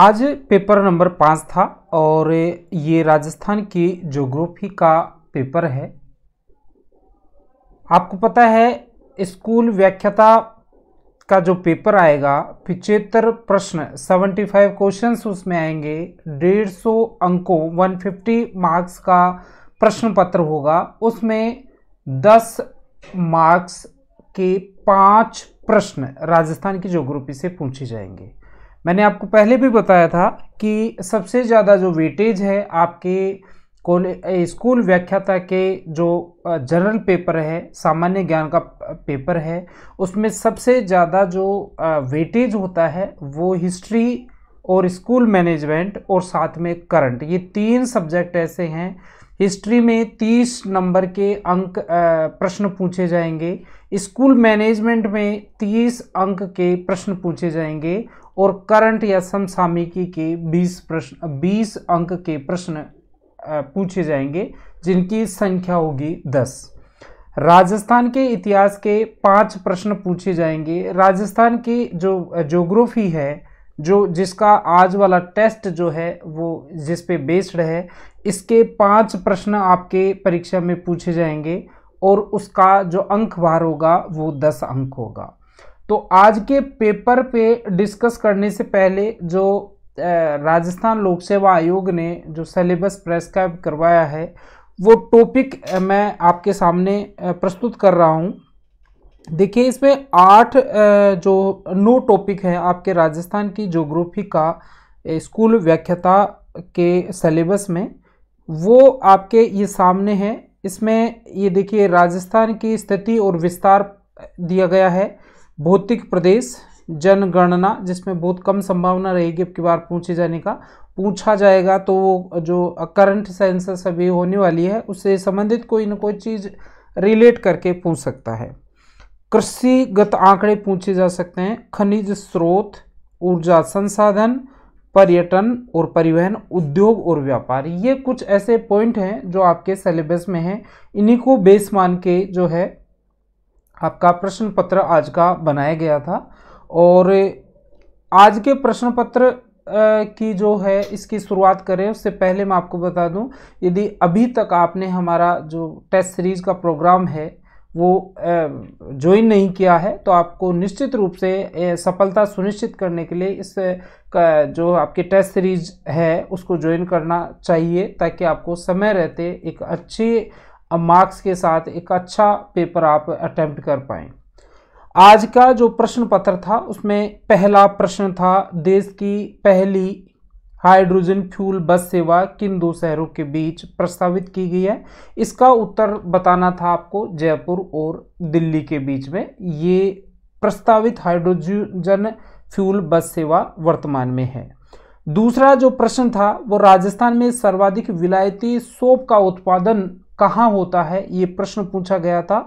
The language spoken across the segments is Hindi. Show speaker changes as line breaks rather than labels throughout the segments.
आज पेपर नंबर पाँच था और ये राजस्थान की जोग्राफी का पेपर है आपको पता है स्कूल व्याख्याता का जो पेपर आएगा पिचहत्तर प्रश्न 75 क्वेश्चंस उसमें आएंगे 150 अंकों 150 मार्क्स का प्रश्न पत्र होगा उसमें 10 मार्क्स के पांच प्रश्न राजस्थान की जोग्राफी से पूछे जाएंगे मैंने आपको पहले भी बताया था कि सबसे ज़्यादा जो वेटेज है आपके कॉलेज स्कूल व्याख्याता के जो जनरल पेपर है सामान्य ज्ञान का पेपर है उसमें सबसे ज़्यादा जो वेटेज होता है वो हिस्ट्री और स्कूल मैनेजमेंट और साथ में करंट ये तीन सब्जेक्ट ऐसे हैं हिस्ट्री में तीस नंबर के अंक प्रश्न पूछे जाएंगे स्कूल मैनेजमेंट में तीस अंक के प्रश्न पूछे जाएंगे और करंट या समसामयिकी के 20 प्रश्न 20 अंक के प्रश्न पूछे जाएंगे जिनकी संख्या होगी 10 राजस्थान के इतिहास के पांच प्रश्न पूछे जाएंगे राजस्थान की जो जोग्राफी है जो जिसका आज वाला टेस्ट जो है वो जिस पे बेस्ड है इसके पांच प्रश्न आपके परीक्षा में पूछे जाएंगे और उसका जो अंक भार होगा वो दस अंक होगा तो आज के पेपर पे डिस्कस करने से पहले जो राजस्थान लोक सेवा आयोग ने जो सिलेबस प्रेस्क्राइब करवाया है वो टॉपिक मैं आपके सामने प्रस्तुत कर रहा हूँ देखिए इसमें आठ जो नो टॉपिक हैं आपके राजस्थान की जोग्राफी का स्कूल व्याख्याता के सिलेबस में वो आपके ये सामने हैं इसमें ये देखिए राजस्थान की स्थिति और विस्तार दिया गया है भौतिक प्रदेश जनगणना जिसमें बहुत कम संभावना रहेगी अब की बार पूछे जाने का पूछा जाएगा तो वो जो करंट सेंसस अभी होने वाली है उससे संबंधित कोई ना कोई चीज़ रिलेट करके पूछ सकता है कृषिगत आंकड़े पूछे जा सकते हैं खनिज स्रोत ऊर्जा संसाधन पर्यटन और परिवहन उद्योग और व्यापार ये कुछ ऐसे पॉइंट हैं जो आपके सिलेबस में हैं इन्हीं को बेस मान के जो है आपका प्रश्न पत्र आज का बनाया गया था और आज के प्रश्न पत्र की जो है इसकी शुरुआत करें उससे पहले मैं आपको बता दूं यदि अभी तक आपने हमारा जो टेस्ट सीरीज़ का प्रोग्राम है वो ज्वाइन नहीं किया है तो आपको निश्चित रूप से सफलता सुनिश्चित करने के लिए इस जो आपकी टेस्ट सीरीज है उसको ज्वाइन करना चाहिए ताकि आपको समय रहते एक अच्छी मार्क्स के साथ एक अच्छा पेपर आप अटैम्प्ट कर पाए आज का जो प्रश्न पत्र था उसमें पहला प्रश्न था देश की पहली हाइड्रोजन फ्यूल बस सेवा किन दो शहरों के बीच प्रस्तावित की गई है इसका उत्तर बताना था आपको जयपुर और दिल्ली के बीच में ये प्रस्तावित हाइड्रोजन फ्यूल बस सेवा वर्तमान में है दूसरा जो प्रश्न था वो राजस्थान में सर्वाधिक विलायती सोप का उत्पादन कहाँ होता है ये प्रश्न पूछा गया था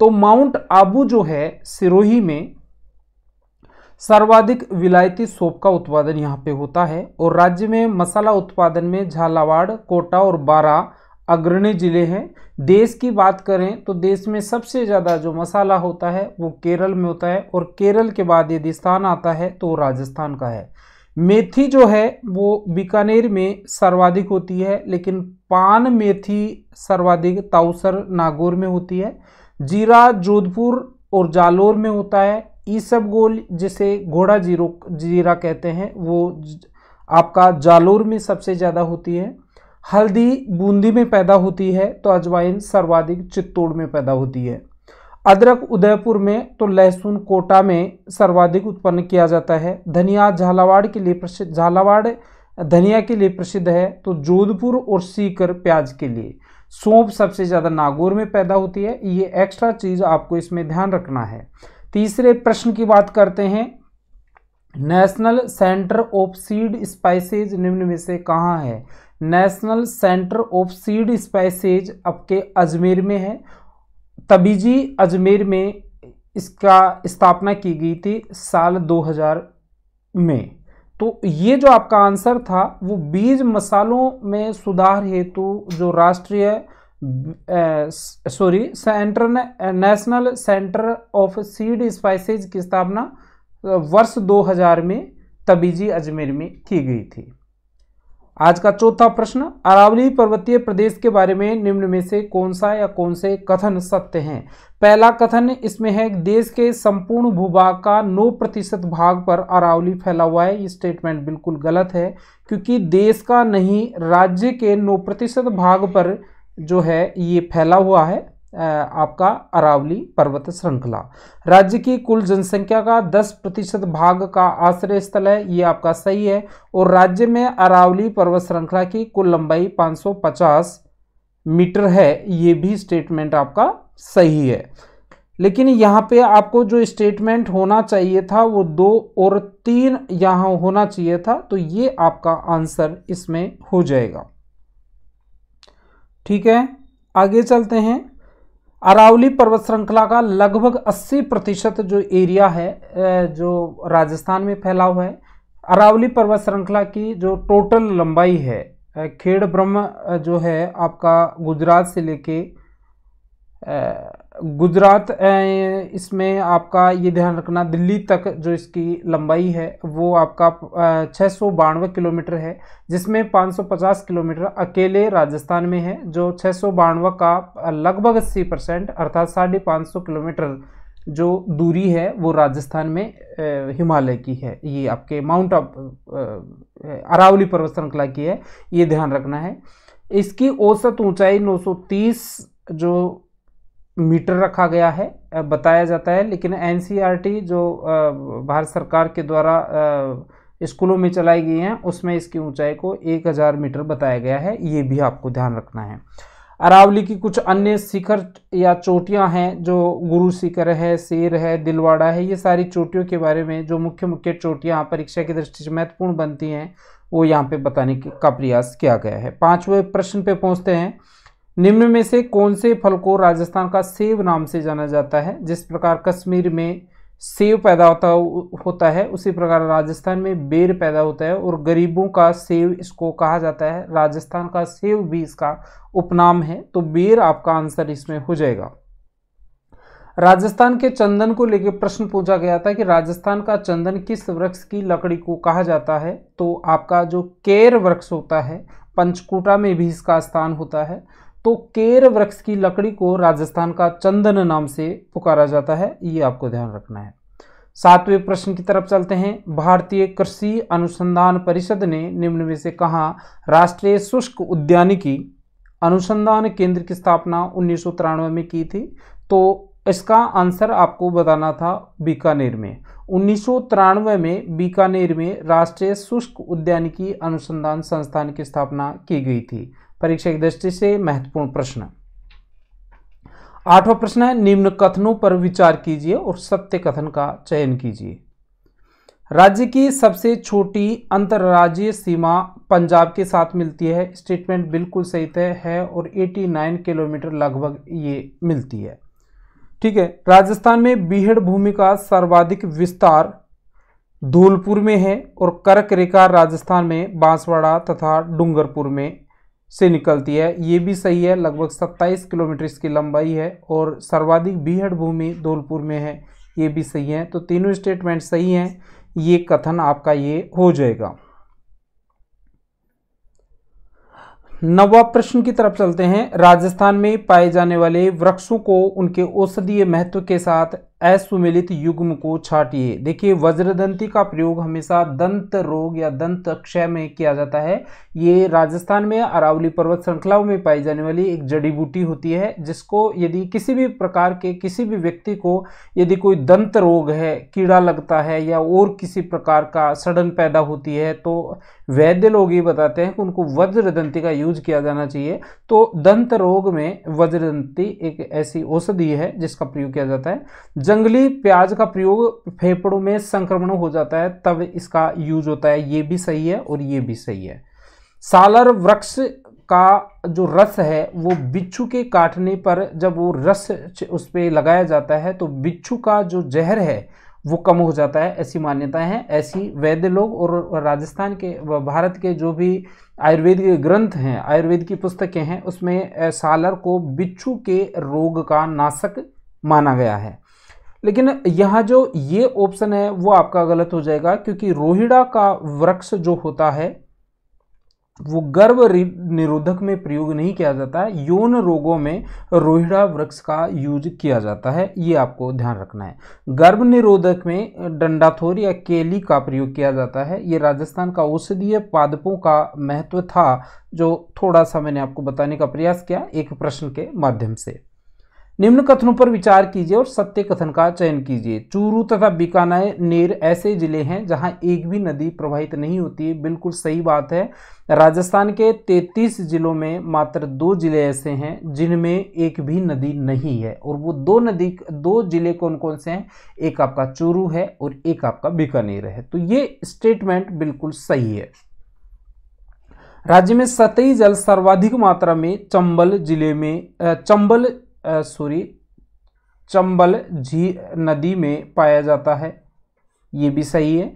तो माउंट आबू जो है सिरोही में सर्वाधिक विलायती सोप का उत्पादन यहाँ पे होता है और राज्य में मसाला उत्पादन में झालावाड़ कोटा और बारा अग्रणी जिले हैं देश की बात करें तो देश में सबसे ज़्यादा जो मसाला होता है वो केरल में होता है और केरल के बाद यदि स्थान आता है तो राजस्थान का है मेथी जो है वो बीकानेर में सर्वाधिक होती है लेकिन पान मेथी सर्वाधिक ताउसर नागौर में होती है जीरा जोधपुर और जालोर में होता है ई सब गोल जिसे घोड़ा जीरो जीरा कहते हैं वो आपका जालोर में सबसे ज़्यादा होती है हल्दी बूंदी में पैदा होती है तो अजवाइन सर्वाधिक चित्तौड़ में पैदा होती है अदरक उदयपुर में तो लहसुन कोटा में सर्वाधिक उत्पन्न किया जाता है धनिया झालावाड़ के लिए प्रसिद्ध झालावाड़ धनिया के लिए प्रसिद्ध है तो जोधपुर और सीकर प्याज के लिए सौंप सबसे ज़्यादा नागौर में पैदा होती है ये एक्स्ट्रा चीज़ आपको इसमें ध्यान रखना है तीसरे प्रश्न की बात करते हैं national centre of seed spices निम्न में से कहाँ है national centre of seed spices आपके अजमेर में है तबीजी अजमेर में इसका स्थापना की गई थी साल 2000 में तो ये जो आपका आंसर था वो बीज मसालों में सुधार हेतु जो राष्ट्रीय sorry centre national centre of seed spices की स्थापना वर्ष 2000 में तबीजी अजमेर में की गई थी आज का चौथा प्रश्न अरावली पर्वतीय प्रदेश के बारे में निम्न में से कौन सा या कौन से कथन सत्य हैं पहला कथन इसमें है देश के संपूर्ण भूभाग का 9 प्रतिशत भाग पर अरावली फैला हुआ है ये स्टेटमेंट बिल्कुल गलत है क्योंकि देश का नहीं राज्य के 9 प्रतिशत भाग पर जो है ये फैला हुआ है आपका अरावली पर्वत श्रृंखला राज्य की कुल जनसंख्या का 10 प्रतिशत भाग का आश्रय स्थल है ये आपका सही है और राज्य में अरावली पर्वत श्रृंखला की कुल लंबाई 550 मीटर है ये भी स्टेटमेंट आपका सही है लेकिन यहाँ पे आपको जो स्टेटमेंट होना चाहिए था वो दो और तीन यहाँ होना चाहिए था तो ये आपका आंसर इसमें हो जाएगा ठीक है आगे चलते हैं अरावली पर्वत श्रृंखला का लगभग 80 प्रतिशत जो एरिया है जो राजस्थान में फैला हुआ है अरावली पर्वत श्रृंखला की जो टोटल लंबाई है खेड़ ब्रह्म जो है आपका गुजरात से लेके गुजरात इसमें आपका ये ध्यान रखना दिल्ली तक जो इसकी लंबाई है वो आपका छः सौ बानवे किलोमीटर है जिसमें 550 किलोमीटर अकेले राजस्थान में है जो छः सौ बानवे का लगभग अस्सी परसेंट अर्थात साढ़े पाँच सौ किलोमीटर जो दूरी है वो राजस्थान में हिमालय की है ये आपके माउंट ऑफ अरावली पर्वत श्रृंखला की है ये ध्यान रखना है इसकी औसत ऊंचाई 930 जो मीटर रखा गया है बताया जाता है लेकिन एन जो भारत सरकार के द्वारा स्कूलों में चलाई गई हैं उसमें इसकी ऊंचाई को 1000 मीटर बताया गया है ये भी आपको ध्यान रखना है अरावली की कुछ अन्य शिखर या चोटियां हैं जो गुरु शिखर है शेर है दिलवाड़ा है ये सारी चोटियों के बारे में जो मुख्य मुख्य चोटियां परीक्षा की दृष्टि से महत्वपूर्ण बनती हैं वो यहाँ पे बताने का प्रयास किया गया है पाँचवें प्रश्न पे पहुँचते हैं निम्न में से कौन से फल को राजस्थान का सेब नाम से जाना जाता है जिस प्रकार कश्मीर में सेब पैदा होता होता है उसी प्रकार राजस्थान में बेर पैदा होता है और गरीबों का सेब इसको कहा जाता है राजस्थान का सेब भी इसका उपनाम है तो बेर आपका आंसर इसमें हो जाएगा राजस्थान के चंदन को लेकर प्रश्न पूछा गया था कि राजस्थान का चंदन किस वृक्ष की लकड़ी को कहा जाता है तो आपका जो केर वृक्ष होता है पंचकूटा में भी इसका स्थान होता है तो केर वृक्ष की लकड़ी को राजस्थान का चंदन नाम से पुकारा जाता है ये आपको ध्यान रखना है सातवें प्रश्न की तरफ चलते हैं भारतीय कृषि अनुसंधान परिषद ने निम्न में से कहा राष्ट्रीय शुष्क उद्यानिकी अनुसंधान केंद्र की स्थापना उन्नीस में की थी तो इसका आंसर आपको बताना था बीकानेर में उन्नीस में बीकानेर में राष्ट्रीय शुष्क उद्यानिकी अनुसंधान संस्थान की स्थापना की गई थी परीक्षा की दृष्टि से महत्वपूर्ण प्रश्न आठवां प्रश्न है निम्न कथनों पर विचार कीजिए और सत्य कथन का चयन कीजिए राज्य की सबसे छोटी अंतर्राज्यीय सीमा पंजाब के साथ मिलती है स्टेटमेंट बिल्कुल सही तय है और 89 किलोमीटर लगभग ये मिलती है ठीक है राजस्थान में बीहड़ भूमि का सर्वाधिक विस्तार धौलपुर में है और कर्क रेखा राजस्थान में बांसवाड़ा तथा डूंगरपुर में से निकलती है ये भी सही है लगभग 27 किलोमीटर इसकी लंबाई है और सर्वाधिक बीहड़ भूमि धौलपुर में है ये भी सही है तो तीनों स्टेटमेंट सही हैं ये कथन आपका ये हो जाएगा नवा प्रश्न की तरफ चलते हैं राजस्थान में पाए जाने वाले वृक्षों को उनके औषधीय महत्व के साथ असुमिलित युग्म को छाटिए देखिए वज्रदंती का प्रयोग हमेशा दंत रोग या दंत क्षय में किया जाता है ये राजस्थान में अरावली पर्वत श्रृंखलाओं में पाई जाने वाली एक जड़ी बूटी होती है जिसको यदि किसी भी प्रकार के किसी भी व्यक्ति को यदि कोई दंत रोग है कीड़ा लगता है या और किसी प्रकार का सड़न पैदा होती है तो वैद्य लोग ये बताते हैं कि उनको वज्रदंती का यूज किया जाना चाहिए तो दंत रोग में वज्रदंती एक ऐसी औषधि है जिसका प्रयोग किया जाता है जंगली प्याज का प्रयोग फेफड़ों में संक्रमण हो जाता है तब इसका यूज होता है ये भी सही है और ये भी सही है सालर वृक्ष का जो रस है वो बिच्छू के काटने पर जब वो रस उस पर लगाया जाता है तो बिच्छू का जो जहर है वो कम हो जाता है ऐसी मान्यता हैं ऐसी वैद्य लोग और राजस्थान के भारत के जो भी आयुर्वेद के ग्रंथ हैं आयुर्वेद की पुस्तकें हैं उसमें सालर को बिच्छू के रोग का नाशक माना गया है लेकिन यहाँ जो ये ऑप्शन है वो आपका गलत हो जाएगा क्योंकि रोहिड़ा का वृक्ष जो होता है वो गर्भ निरोधक में प्रयोग नहीं किया जाता है यौन रोगों में रोहिड़ा वृक्ष का यूज किया जाता है ये आपको ध्यान रखना है गर्भ निरोधक में डंडाथोर या केली का प्रयोग किया जाता है ये राजस्थान का औषधीय पादपों का महत्व था जो थोड़ा सा मैंने आपको बताने का प्रयास किया एक प्रश्न के माध्यम से निम्न कथनों पर विचार कीजिए और सत्य कथन का चयन कीजिए चूरू तथा बीकानेर ऐसे जिले हैं जहां एक भी नदी प्रवाहित नहीं होती है बिल्कुल सही बात है राजस्थान के 33 जिलों में मात्र दो जिले ऐसे हैं जिनमें एक भी नदी नहीं है और वो दो नदी दो जिले कौन कौन से हैं एक आपका चूरू है और एक आपका बीकानेर है तो ये स्टेटमेंट बिल्कुल सही है राज्य में सतही जल सर्वाधिक मात्रा में चंबल जिले में चंबल सॉरी चंबल झी नदी में पाया जाता है ये भी सही है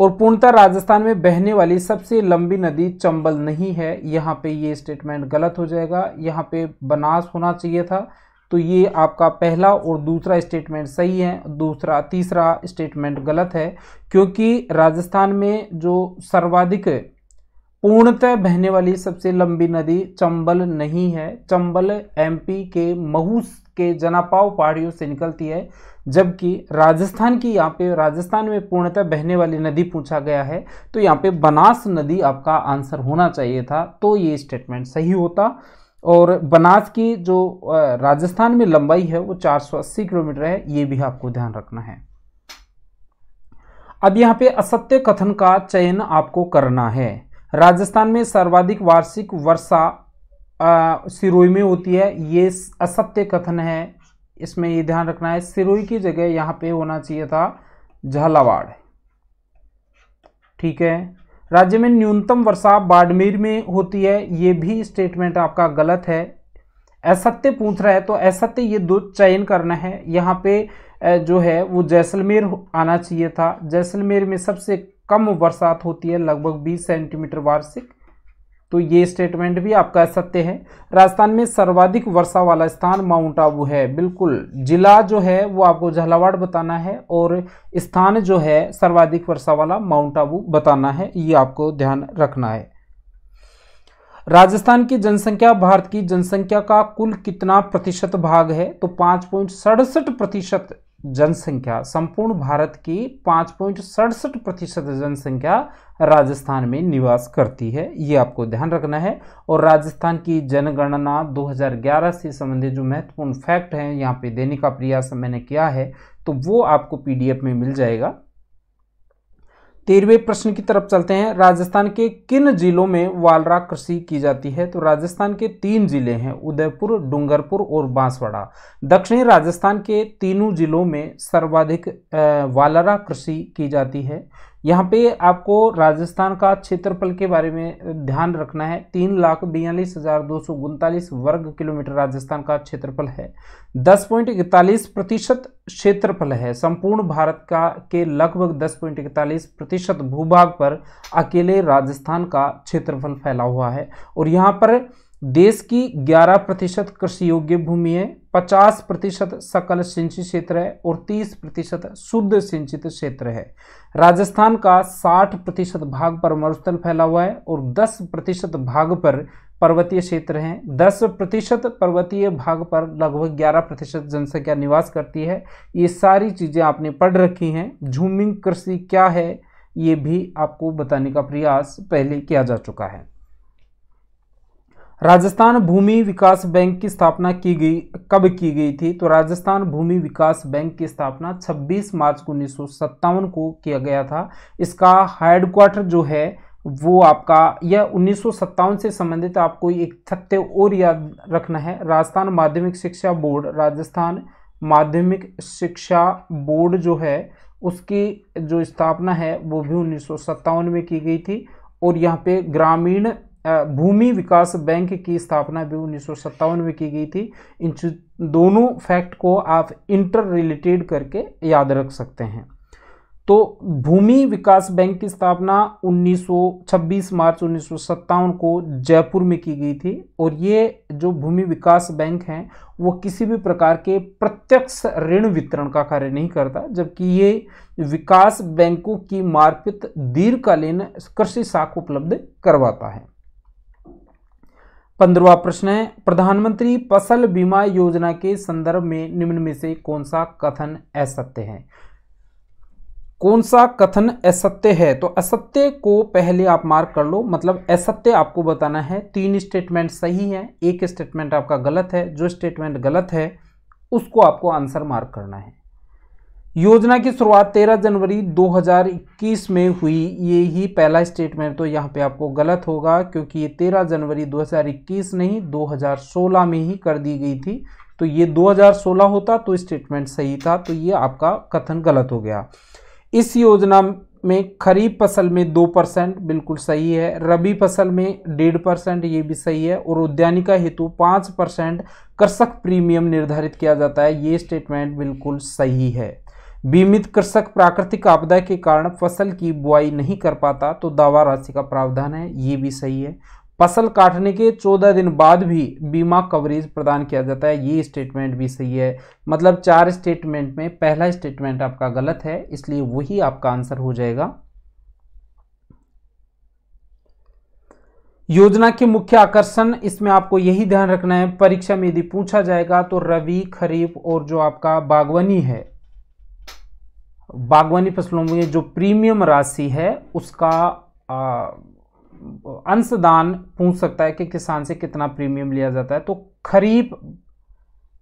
और पूर्णतः राजस्थान में बहने वाली सबसे लंबी नदी चंबल नहीं है यहाँ पे ये स्टेटमेंट गलत हो जाएगा यहाँ पे बनास होना चाहिए था तो ये आपका पहला और दूसरा स्टेटमेंट सही है दूसरा तीसरा स्टेटमेंट गलत है क्योंकि राजस्थान में जो सर्वाधिक पूर्णतः बहने वाली सबसे लंबी नदी चंबल नहीं है चंबल एमपी के महू के जनापाव पहाड़ियों से निकलती है जबकि राजस्थान की यहाँ पे राजस्थान में पूर्णतः बहने वाली नदी पूछा गया है तो यहाँ पे बनास नदी आपका आंसर होना चाहिए था तो ये स्टेटमेंट सही होता और बनास की जो राजस्थान में लंबाई है वो 480 किलोमीटर है ये भी आपको ध्यान रखना है अब यहाँ पे असत्य कथन का चयन आपको करना है राजस्थान में सर्वाधिक वार्षिक वर्षा सिरोई में होती है ये असत्य कथन है इसमें ये ध्यान रखना है सिरोई की जगह यहाँ पे होना चाहिए था झालावाड़ ठीक है राज्य में न्यूनतम वर्षा बाड़मेर में होती है ये भी स्टेटमेंट आपका गलत है असत्य पूछ रहा है तो असत्य ये दो चयन करना है यहाँ पे जो है वो जैसलमेर आना चाहिए था जैसलमेर में सबसे कम बरसात होती है लगभग 20 सेंटीमीटर वार्षिक तो ये स्टेटमेंट भी आपका सत्य है राजस्थान में सर्वाधिक वर्षा वाला स्थान माउंट आबू है बिल्कुल जिला जो है वो आपको झालावाड़ बताना है और स्थान जो है सर्वाधिक वर्षा वाला माउंट आबू बताना है ये आपको ध्यान रखना है राजस्थान की जनसंख्या भारत की जनसंख्या का कुल कितना प्रतिशत भाग है तो पाँच पॉइंट सड़सठ प्रतिशत जनसंख्या संपूर्ण भारत की पाँच पॉइंट सड़सठ प्रतिशत जनसंख्या राजस्थान में निवास करती है ये आपको ध्यान रखना है और राजस्थान की जनगणना 2011 से संबंधित जो महत्वपूर्ण फैक्ट हैं यहाँ पे देने का प्रयास मैंने किया है तो वो आपको पीडीएफ में मिल जाएगा तेरहवें प्रश्न की तरफ चलते हैं राजस्थान के किन जिलों में वालरा कृषि की जाती है तो राजस्थान के तीन जिले हैं उदयपुर डूंगरपुर और बांसवाड़ा दक्षिणी राजस्थान के तीनों जिलों में सर्वाधिक वालरा कृषि की जाती है यहाँ पे आपको राजस्थान का क्षेत्रफल के बारे में ध्यान रखना है तीन लाख बयालीस हज़ार दो सौ उनतालीस वर्ग किलोमीटर राजस्थान का क्षेत्रफल है दस पॉइंट इकतालीस प्रतिशत क्षेत्रफल है संपूर्ण भारत का के लगभग दस पॉइंट इकतालीस प्रतिशत भूभाग पर अकेले राजस्थान का क्षेत्रफल फैला हुआ है और यहाँ पर देश की 11 प्रतिशत कृषि योग्य भूमि है 50 प्रतिशत सकल सिंचित क्षेत्र है और 30 प्रतिशत शुद्ध सिंचित क्षेत्र है राजस्थान का 60 प्रतिशत भाग पर मरुस्थल फैला हुआ है और 10 प्रतिशत भाग पर पर्वतीय क्षेत्र हैं 10 प्रतिशत पर्वतीय भाग पर लगभग 11 प्रतिशत जनसंख्या निवास करती है ये सारी चीज़ें आपने पढ़ रखी हैं झूमिंग कृषि क्या है ये भी आपको बताने का प्रयास पहले किया जा चुका है राजस्थान भूमि विकास बैंक की स्थापना की गई कब की गई थी तो राजस्थान भूमि विकास बैंक की स्थापना 26 मार्च उन्नीस को किया गया था इसका हेडक्वार्टर जो है वो आपका यह उन्नीस से संबंधित आपको एक तथ्य और याद रखना है राजस्थान माध्यमिक शिक्षा बोर्ड राजस्थान माध्यमिक शिक्षा बोर्ड जो है उसकी जो स्थापना है वो भी उन्नीस में की गई थी और यहाँ पे ग्रामीण भूमि विकास बैंक की स्थापना भी उन्नीस में की गई थी इन दोनों फैक्ट को आप इंटर रिलेटेड करके याद रख सकते हैं तो भूमि विकास बैंक की स्थापना 1926 मार्च उन्नीस को जयपुर में की गई थी और ये जो भूमि विकास बैंक हैं वो किसी भी प्रकार के प्रत्यक्ष ऋण वितरण का कार्य नहीं करता जबकि ये विकास बैंकों की मार्फित दीर्घकालीन कृषि साख उपलब्ध करवाता है पंद्रवा प्रश्न है प्रधानमंत्री फसल बीमा योजना के संदर्भ में निम्न में से कौन सा कथन असत्य है कौन सा कथन असत्य है तो असत्य को पहले आप मार्क कर लो मतलब असत्य आपको बताना है तीन स्टेटमेंट सही है एक स्टेटमेंट आपका गलत है जो स्टेटमेंट गलत है उसको आपको आंसर मार्क करना है योजना की शुरुआत 13 जनवरी 2021 में हुई ये ही पहला स्टेटमेंट तो यहाँ पे आपको गलत होगा क्योंकि ये 13 जनवरी 2021 नहीं 2016 में ही कर दी गई थी तो ये 2016 होता तो स्टेटमेंट सही था तो ये आपका कथन गलत हो गया इस योजना में खरीफ फसल में दो परसेंट बिल्कुल सही है रबी फसल में डेढ़ परसेंट ये भी सही है और उद्यानिका हेतु पाँच परसेंट कृषक प्रीमियम निर्धारित किया जाता है ये स्टेटमेंट बिल्कुल सही है बीमित कृषक प्राकृतिक आपदा के कारण फसल की बुआई नहीं कर पाता तो दावा राशि का प्रावधान है ये भी सही है फसल काटने के चौदह दिन बाद भी बीमा कवरेज प्रदान किया जाता है ये स्टेटमेंट भी सही है मतलब चार स्टेटमेंट में पहला स्टेटमेंट आपका गलत है इसलिए वही आपका आंसर हो जाएगा योजना के मुख्य आकर्षण इसमें आपको यही ध्यान रखना है परीक्षा में यदि पूछा जाएगा तो रवि खरीफ और जो आपका बागवानी है बागवानी फसलों में जो प्रीमियम राशि है उसका अंशदान पूछ सकता है कि किसान से कितना प्रीमियम लिया जाता है तो खरीफ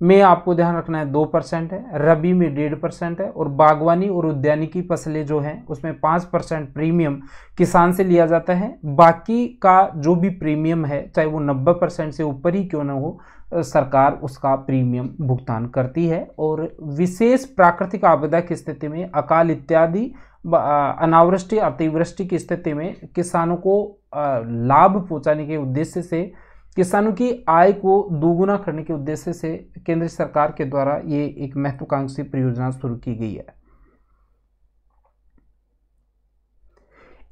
में आपको ध्यान रखना है दो परसेंट है रबी में डेढ़ परसेंट है और बागवानी और उद्यानिकी फसलें जो हैं उसमें पाँच परसेंट प्रीमियम किसान से लिया जाता है बाकी का जो भी प्रीमियम है चाहे वो नब्बे परसेंट से ऊपर ही क्यों ना हो सरकार उसका प्रीमियम भुगतान करती है और विशेष प्राकृतिक आपदा की स्थिति में अकाल इत्यादि अनावृष्टि अतिवृष्टि की स्थिति में किसानों को लाभ पहुंचाने के उद्देश्य से किसानों की आय को दोगुना करने के उद्देश्य से केंद्र सरकार के द्वारा ये एक महत्वाकांक्षी परियोजना शुरू की गई है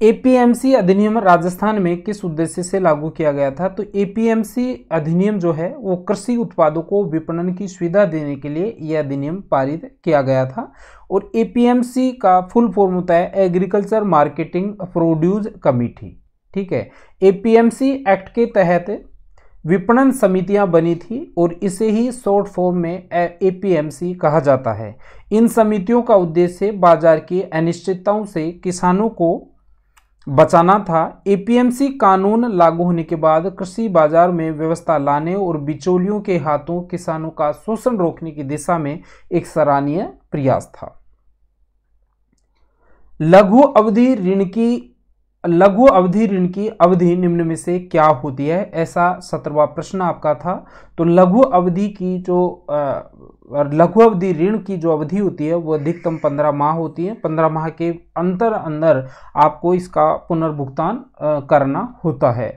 एपीएमसी अधिनियम राजस्थान में किस उद्देश्य से लागू किया गया था तो एपीएमसी अधिनियम जो है वो कृषि उत्पादों को विपणन की सुविधा देने के लिए यह अधिनियम पारित किया गया था और एपीएमसी का फुल फॉर्म होता है एग्रीकल्चर मार्केटिंग प्रोड्यूस कमिटी ठीक है एपीएमसी एक्ट के तहत विपणन समितियां बनी थी और इसे ही शॉर्ट फॉर्म में ए कहा जाता है इन समितियों का उद्देश्य बाजार की अनिश्चितताओं से किसानों को बचाना था एपीएमसी कानून लागू होने के बाद कृषि बाजार में व्यवस्था लाने और बिचौलियों के हाथों किसानों का शोषण रोकने की दिशा में एक सराहनीय प्रयास था लघु अवधि ऋण की लघु अवधि ऋण की अवधि निम्न में से क्या होती है ऐसा सत्रवा प्रश्न आपका था तो लघु अवधि की जो लघु अवधि ऋण की जो अवधि होती है वो अधिकतम पंद्रह माह होती है पंद्रह माह के अंतर अंदर आपको इसका पुनर्भुगतान करना होता है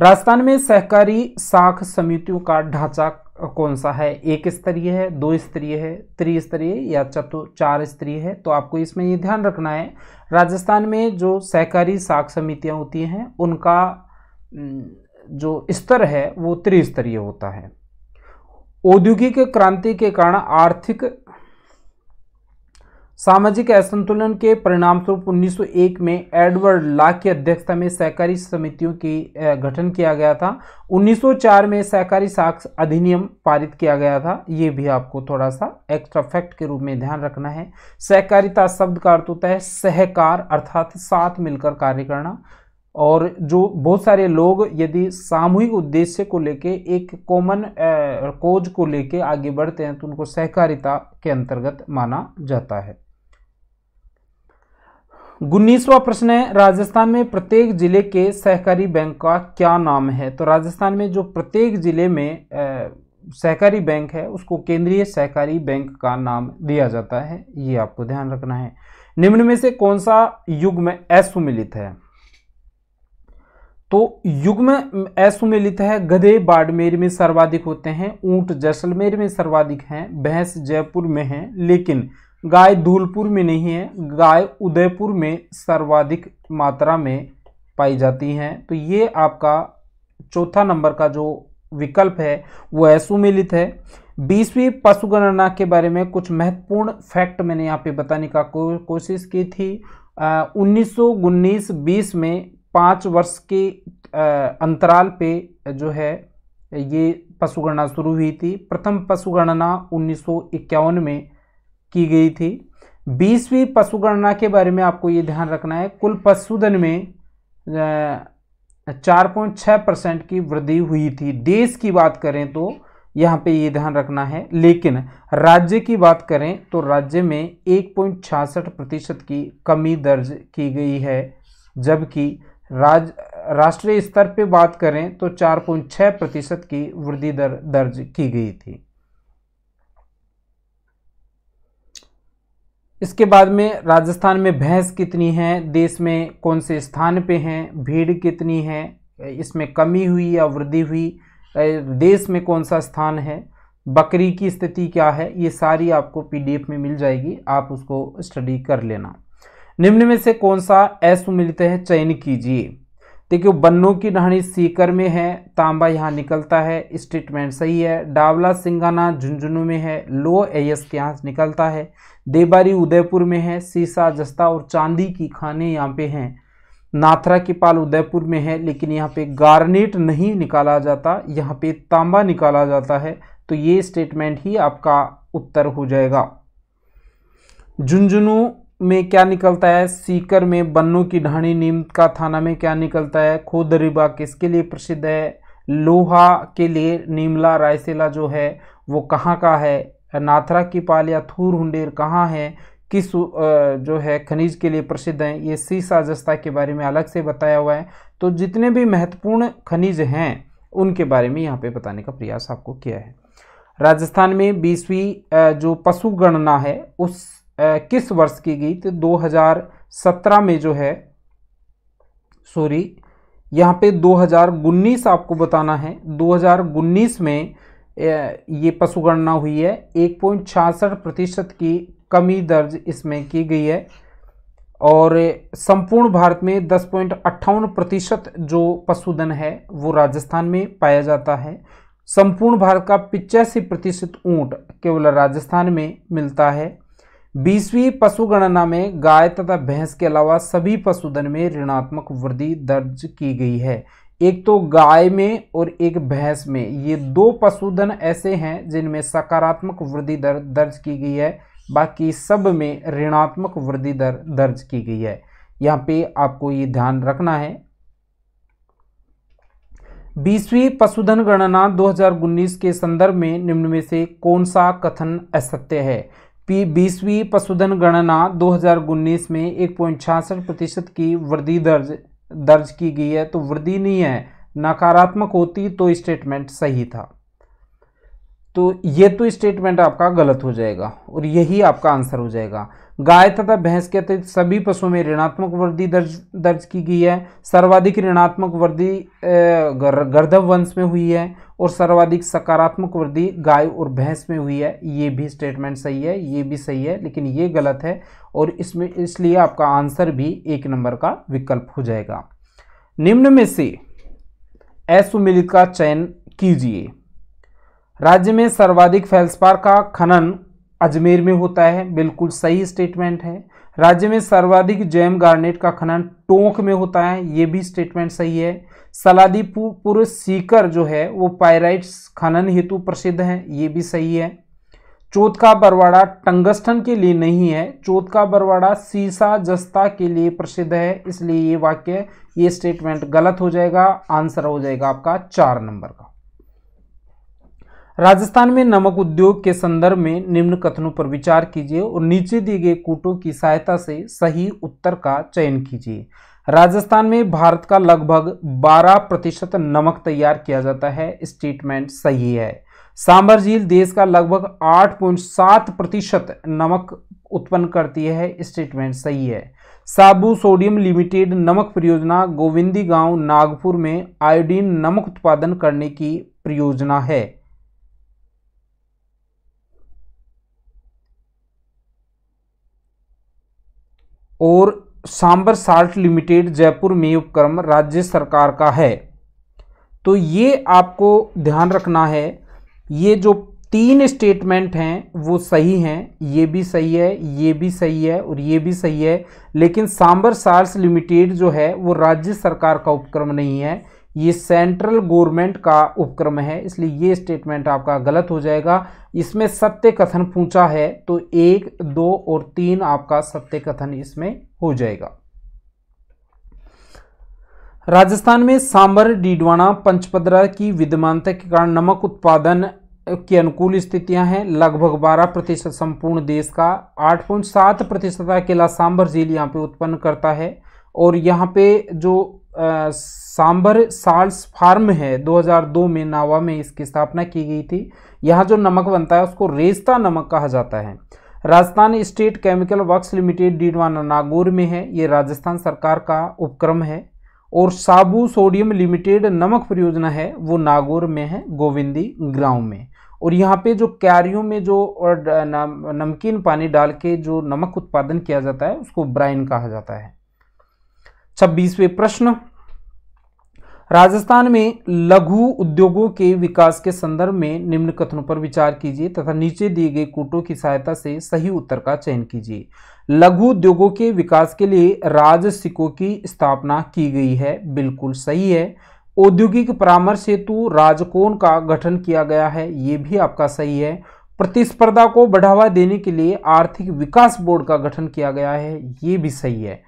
राजस्थान में सहकारी साख समितियों का ढांचा कौन सा है एक स्तरीय है दो स्तरीय है त्रिस्तरीय या चतु चार स्तरीय है तो आपको इसमें ये ध्यान रखना है राजस्थान में जो सहकारी साख समितियाँ होती हैं उनका जो स्तर है वो त्रिस्तरीय होता है औद्योगिक क्रांति के कारण आर्थिक सामाजिक असंतुलन के परिणामस्वरूप 1901 में एडवर्ड ला की अध्यक्षता में सहकारी समितियों की गठन किया गया था 1904 में सहकारी साक्ष अधिनियम पारित किया गया था ये भी आपको थोड़ा सा एक्स्ट्रा फैक्ट के रूप में ध्यान रखना है सहकारिता शब्द का अर्थ होता है सहकार अर्थात साथ मिलकर कार्य करना और जो बहुत सारे लोग यदि सामूहिक उद्देश्य को लेके एक कॉमन कोज को लेके आगे बढ़ते हैं तो उनको सहकारिता के अंतर्गत माना जाता है उन्नीसवा प्रश्न है राजस्थान में प्रत्येक जिले के सहकारी बैंक का क्या नाम है तो राजस्थान में जो प्रत्येक जिले में सहकारी बैंक है उसको केंद्रीय सहकारी बैंक का नाम दिया जाता है ये आपको ध्यान रखना है निम्न में से कौन सा युग में असुमिलित है तो युग में असुमिलित है गधे बाड़मेर में सर्वाधिक होते हैं ऊंट जैसलमेर में सर्वाधिक हैं भैंस जयपुर में हैं लेकिन गाय धूलपुर में नहीं है गाय उदयपुर में सर्वाधिक मात्रा में पाई जाती हैं तो ये आपका चौथा नंबर का जो विकल्प है वो असुमिलित है बीसवीं पशुगणना के बारे में कुछ महत्वपूर्ण फैक्ट मैंने यहाँ पे बताने का को, कोशिश की थी उन्नीस बीस में पाँच वर्ष के अंतराल पे जो है ये पशुगणना शुरू हुई थी प्रथम पशुगणना उन्नीस में की गई थी बीसवीं पशुगणना के बारे में आपको ये ध्यान रखना है कुल पशुधन में चार पॉइंट छः परसेंट की वृद्धि हुई थी देश की बात करें तो यहाँ पे ये ध्यान रखना है लेकिन राज्य की बात करें तो राज्य में एक पॉइंट छियासठ प्रतिशत की कमी दर्ज की गई है जबकि राज राष्ट्रीय स्तर पे बात करें तो चार पॉइंट छः प्रतिशत की वृद्धि दर दर्ज की गई थी इसके बाद में राजस्थान में भैंस कितनी है देश में कौन से स्थान पे हैं भीड़ कितनी है इसमें कमी हुई या वृद्धि हुई देश में कौन सा स्थान है बकरी की स्थिति क्या है ये सारी आपको पीडीएफ में मिल जाएगी आप उसको स्टडी कर लेना निम्न में से कौन सा मिलते है चयन कीजिए देखियो बन्नों की नहानी सीकर में है तांबा यहाँ निकलता है स्टेटमेंट सही है डावला सिंगाना झुंझुनू में है लो एयस के यहाँ निकलता है देबारी उदयपुर में है सीसा जस्ता और चांदी की खाने यहाँ पे हैं नाथरा की पाल उदयपुर में है लेकिन यहाँ पे गार्नेट नहीं निकाला जाता यहाँ पे तांबा निकाला जाता है तो ये स्टेटमेंट ही आपका उत्तर हो जाएगा झुंझुनू में क्या निकलता है सीकर में बन्नू की ढाणी नीम का थाना में क्या निकलता है खोदरीबा किसके लिए प्रसिद्ध है लोहा के लिए नीमला रायसेला जो है वो कहाँ का है नाथरा की पाल या थूर हुंडेर कहाँ है किस जो है खनिज के लिए प्रसिद्ध हैं ये सी साजस्ता के बारे में अलग से बताया हुआ है तो जितने भी महत्वपूर्ण खनिज हैं उनके बारे में यहाँ पे बताने का प्रयास आपको किया है राजस्थान में बीसवीं जो पशु गणना है उस किस वर्ष की गई तो 2017 में जो है सॉरी यहाँ पे 2019 आपको बताना है 2019 में ये पशुगणना हुई है एक पॉइंट छियासठ प्रतिशत की कमी दर्ज इसमें की गई है और संपूर्ण भारत में दस पॉइंट अट्ठावन प्रतिशत जो पशुधन है वो राजस्थान में पाया जाता है संपूर्ण भारत का पिचासी प्रतिशत ऊँट केवल राजस्थान में मिलता है बीसवीं पशुगणना में गाय तथा भैंस के अलावा सभी पशुधन में ऋणात्मक वृद्धि दर्ज की गई है एक तो गाय में और एक भैंस में ये दो पशुधन ऐसे हैं जिनमें सकारात्मक वृद्धि दर दर्ज की गई है बाकी सब में ऋणात्मक वृद्धि दर दर्ज की गई है यहाँ पे आपको ये ध्यान रखना है बीसवीं पशुधन गणना 2019 के संदर्भ में निम्न में से कौन सा कथन असत्य है पी बीसवीं पशुधन गणना 2019 में एक पॉइंट छियासठ प्रतिशत की वृद्धि दर्ज दर्ज की गई है तो वृद्धि नहीं है नकारात्मक होती तो स्टेटमेंट सही था तो ये तो स्टेटमेंट आपका गलत हो जाएगा और यही आपका आंसर हो जाएगा गाय तथा भैंस के अतिरिक्त सभी पशुओं में ऋणात्मक वृद्धि दर्ज दर्ज की गई है सर्वाधिक ऋणात्मक वृद्धि गर्धव वंश में हुई है और सर्वाधिक सकारात्मक वृद्धि गाय और भैंस में हुई है ये भी स्टेटमेंट सही है ये भी सही है लेकिन ये गलत है और इसमें इसलिए आपका आंसर भी एक नंबर का विकल्प हो जाएगा निम्न में से असुमिलित का चयन कीजिए राज्य में सर्वाधिक फैल्सपार का खनन अजमेर में होता है बिल्कुल सही स्टेटमेंट है राज्य में सर्वाधिक जैम गार्नेट का खनन टोंक में होता है ये भी स्टेटमेंट सही है सलादीपुर सीकर जो है वो पायराइट खनन हेतु प्रसिद्ध है ये भी सही है चौथ का बरवाड़ा टंगस्टन के लिए नहीं है चौथ का बरवाड़ा सीसा जस्ता के लिए प्रसिद्ध है इसलिए ये वाक्य ये स्टेटमेंट गलत हो जाएगा आंसर हो जाएगा आपका चार नंबर का राजस्थान में नमक उद्योग के संदर्भ में निम्न कथनों पर विचार कीजिए और नीचे दिए गए कूटों की सहायता से सही उत्तर का चयन कीजिए राजस्थान में भारत का लगभग 12 प्रतिशत नमक तैयार किया जाता है स्टेटमेंट सही है सांबर झील देश का लगभग 8.7 प्रतिशत नमक उत्पन्न करती है स्टेटमेंट सही है साबू सोडियम लिमिटेड नमक परियोजना गोविंदी गांव नागपुर में आयोडीन नमक उत्पादन करने की परियोजना है और सांबर साल्ट लिमिटेड जयपुर में उपक्रम राज्य सरकार का है तो ये आपको ध्यान रखना है ये जो तीन स्टेटमेंट हैं वो सही हैं ये भी सही है ये भी सही है और ये भी सही है लेकिन सांबर सार्स लिमिटेड जो है वो राज्य सरकार का उपक्रम नहीं है ये सेंट्रल गवर्नमेंट का उपक्रम है इसलिए ये स्टेटमेंट आपका गलत हो जाएगा इसमें सत्य कथन पूछा है तो एक दो और तीन आपका सत्य कथन इसमें हो जाएगा राजस्थान में सांबर डीडवाना पंचपदरा की विद्यमानता के कारण नमक उत्पादन की अनुकूल स्थितियां हैं लगभग 12 प्रतिशत संपूर्ण देश का 8.7 प्रतिशत अकेला सांबर झील यहाँ पे उत्पन्न करता है और यहाँ पे जो आ, सांबर साल्स फार्म है 2002 में नावा में इसकी स्थापना की गई थी यहाँ जो नमक बनता है उसको रेस्ता नमक कहा जाता है Rajasthan state chemical works limited Didwana Nagaur में है ये राजस्थान सरकार का उपक्रम है और साबू सोडियम लिमिटेड नमक परियोजना है वो नागौर में है गोविंदी ग्राउ में और यहाँ पे जो क्यारियों में जो और नमकीन पानी डाल के जो नमक उत्पादन किया जाता है उसको ब्राइन कहा जाता है छब्बीसवें प्रश्न राजस्थान में लघु उद्योगों के विकास के संदर्भ में निम्न कथनों पर विचार कीजिए तथा नीचे दिए गए कूटों की सहायता से सही उत्तर का चयन कीजिए लघु उद्योगों के विकास के लिए राज की स्थापना की गई है बिल्कुल सही है औद्योगिक परामर्श हेतु राजकोण का गठन किया गया है ये भी आपका सही है प्रतिस्पर्धा को बढ़ावा देने के लिए आर्थिक विकास बोर्ड का गठन किया गया है ये भी सही है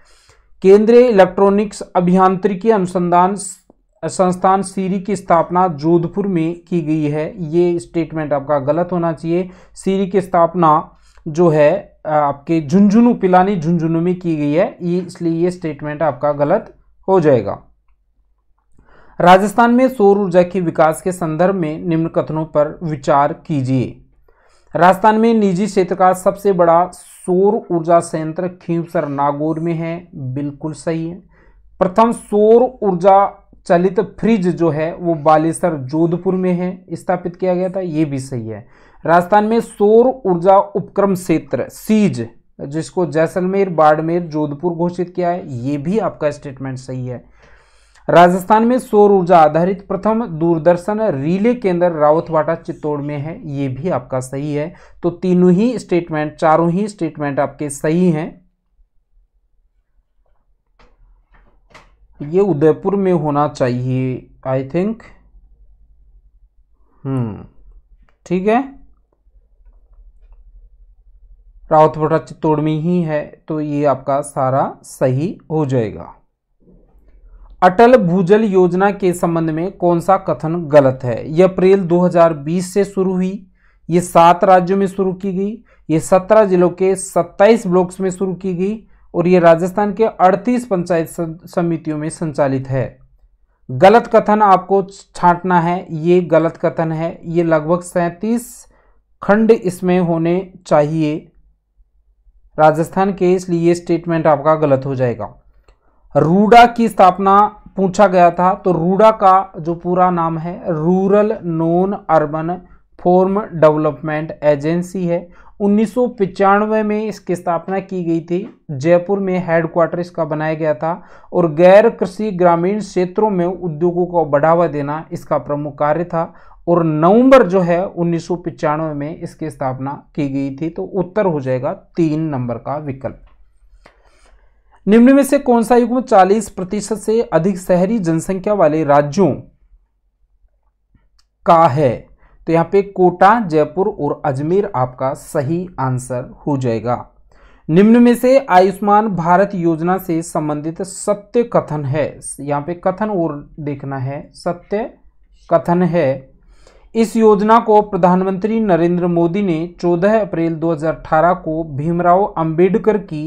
केंद्रीय इलेक्ट्रॉनिक्स अभियांत्रिकी अनुसंधान संस्थान सीरी की स्थापना जोधपुर में की गई है ये स्टेटमेंट आपका गलत होना चाहिए सीरी की स्थापना जो है आपके झुंझुनू पिलानी झुंझुनू में की गई है ये इसलिए ये स्टेटमेंट आपका गलत हो जाएगा राजस्थान में सौर ऊर्जा के विकास के संदर्भ में निम्न कथनों पर विचार कीजिए राजस्थान में निजी क्षेत्र का सबसे बड़ा सौर ऊर्जा संयंत्र खींवसर नागौर में है बिल्कुल सही है प्रथम सौर ऊर्जा चलित फ्रिज जो है वो बालेसर जोधपुर में है स्थापित किया गया था ये भी सही है राजस्थान में सौर ऊर्जा उपक्रम क्षेत्र सीज जिसको जैसलमेर बाड़मेर जोधपुर घोषित किया है ये भी आपका स्टेटमेंट सही है राजस्थान में सौर ऊर्जा आधारित प्रथम दूरदर्शन रिले केंद्र रावतवाटा चित्तौड़ में है ये भी आपका सही है तो तीनों ही स्टेटमेंट चारों ही स्टेटमेंट आपके सही हैं ये उदयपुर में होना चाहिए आई थिंक हम्म ठीक है भट्टा चित्तौड़ में ही है तो ये आपका सारा सही हो जाएगा अटल भूजल योजना के संबंध में कौन सा कथन गलत है यह अप्रैल 2020 से शुरू हुई ये सात राज्यों में शुरू की गई ये सत्रह जिलों के सत्ताईस ब्लॉक्स में शुरू की गई और ये राजस्थान के 38 पंचायत समितियों में संचालित है गलत कथन आपको छांटना है ये गलत कथन है ये लगभग सैंतीस खंड इसमें होने चाहिए राजस्थान के इसलिए ये स्टेटमेंट आपका गलत हो जाएगा रूडा की स्थापना पूछा गया था तो रूडा का जो पूरा नाम है rural non urban farm development agency है उन्नीस में इसकी स्थापना की गई थी जयपुर में हेडक्वार्टर इसका बनाया गया था और गैर कृषि ग्रामीण क्षेत्रों में उद्योगों को बढ़ावा देना इसका प्रमुख कार्य था और नवंबर जो है उन्नीस में इसकी स्थापना की गई थी तो उत्तर हो जाएगा तीन नंबर का विकल्प निम्न में से कौन सा युग्म 40 प्रतिशत से अधिक शहरी जनसंख्या वाले राज्यों का है तो यहाँ पे कोटा जयपुर और अजमेर आपका सही आंसर हो जाएगा निम्न में से आयुष्मान भारत योजना से संबंधित सत्य कथन है यहाँ पे कथन और देखना है सत्य कथन है इस योजना को प्रधानमंत्री नरेंद्र मोदी ने 14 अप्रैल 2018 को भीमराव अंबेडकर की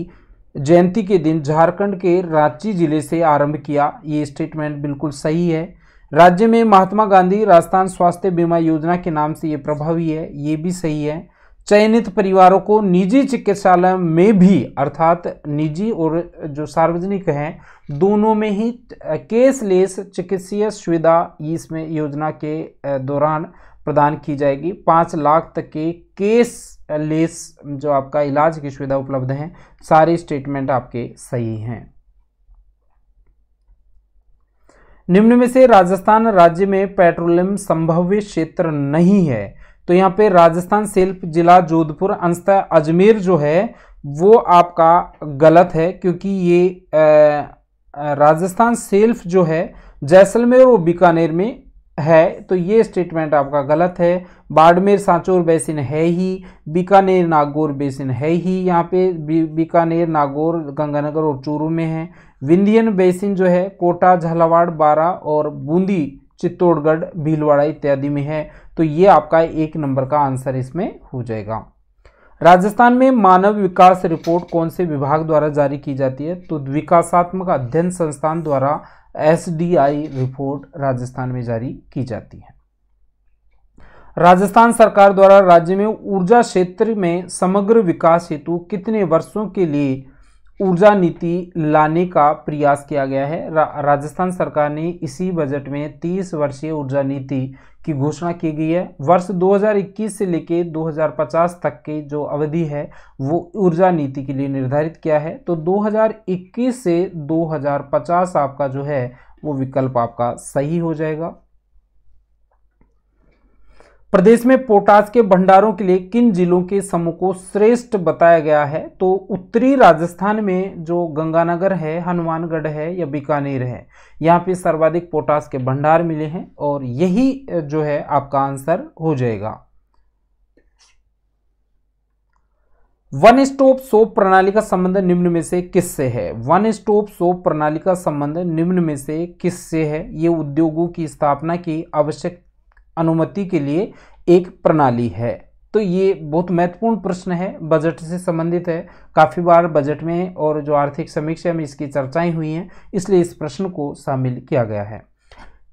जयंती के दिन झारखंड के रांची जिले से आरंभ किया ये स्टेटमेंट बिल्कुल सही है राज्य में महात्मा गांधी राजस्थान स्वास्थ्य बीमा योजना के नाम से ये प्रभावी है ये भी सही है चयनित परिवारों को निजी चिकित्सालय में भी अर्थात निजी और जो सार्वजनिक हैं दोनों में ही केसलेस चिकित्सीय सुविधा इसमें योजना के दौरान प्रदान की जाएगी पाँच लाख तक के केस लेस जो आपका इलाज की सुविधा उपलब्ध है सारे स्टेटमेंट आपके सही हैं निम्न में से राजस्थान राज्य में पेट्रोलियम संभव्य क्षेत्र नहीं है तो यहाँ पे राजस्थान शिल्प जिला जोधपुर अंशतः अजमेर जो है वो आपका गलत है क्योंकि ये राजस्थान सेल्फ जो है जैसलमेर और बीकानेर में है तो ये स्टेटमेंट आपका गलत है बाड़मेर सांचोर बेसिन है ही बीकानेर नागौर बेसिन है ही यहाँ पे बीकानेर नागौर गंगानगर और चूरू में है विंध्यन बेसिन जो है कोटा झालावाड़ बारा और बूंदी चित्तौड़गढ़ भीलवाड़ा इत्यादि में है तो ये आपका एक नंबर का आंसर इसमें हो जाएगा राजस्थान में मानव विकास रिपोर्ट कौन से विभाग द्वारा जारी की जाती है तो विकासात्मक अध्ययन संस्थान द्वारा एस रिपोर्ट राजस्थान में जारी की जाती है राजस्थान सरकार द्वारा राज्य में ऊर्जा क्षेत्र में समग्र विकास हेतु कितने वर्षों के लिए ऊर्जा नीति लाने का प्रयास किया गया है रा, राजस्थान सरकार ने इसी बजट में 30 वर्षीय ऊर्जा नीति की घोषणा की गई है वर्ष 2021 से लेकर 2050 तक की जो अवधि है वो ऊर्जा नीति के लिए निर्धारित किया है तो 2021 से 2050 आपका जो है वो विकल्प आपका सही हो जाएगा प्रदेश में पोटास के भंडारों के लिए किन जिलों के समूह को श्रेष्ठ बताया गया है तो उत्तरी राजस्थान में जो गंगानगर है हनुमानगढ़ है या बीकानेर है यहाँ पे सर्वाधिक पोटास के भंडार मिले हैं और यही जो है आपका आंसर हो जाएगा वन स्टॉप सोप प्रणाली का संबंध निम्न में से किससे है वन स्टॉप सोप प्रणाली का संबंध निम्न में से किससे है ये उद्योगों की स्थापना की आवश्यक अनुमति के लिए एक प्रणाली है तो ये बहुत महत्वपूर्ण प्रश्न है बजट से संबंधित है काफ़ी बार बजट में और जो आर्थिक समीक्षा में इसकी चर्चाएं हुई हैं इसलिए इस प्रश्न को शामिल किया गया है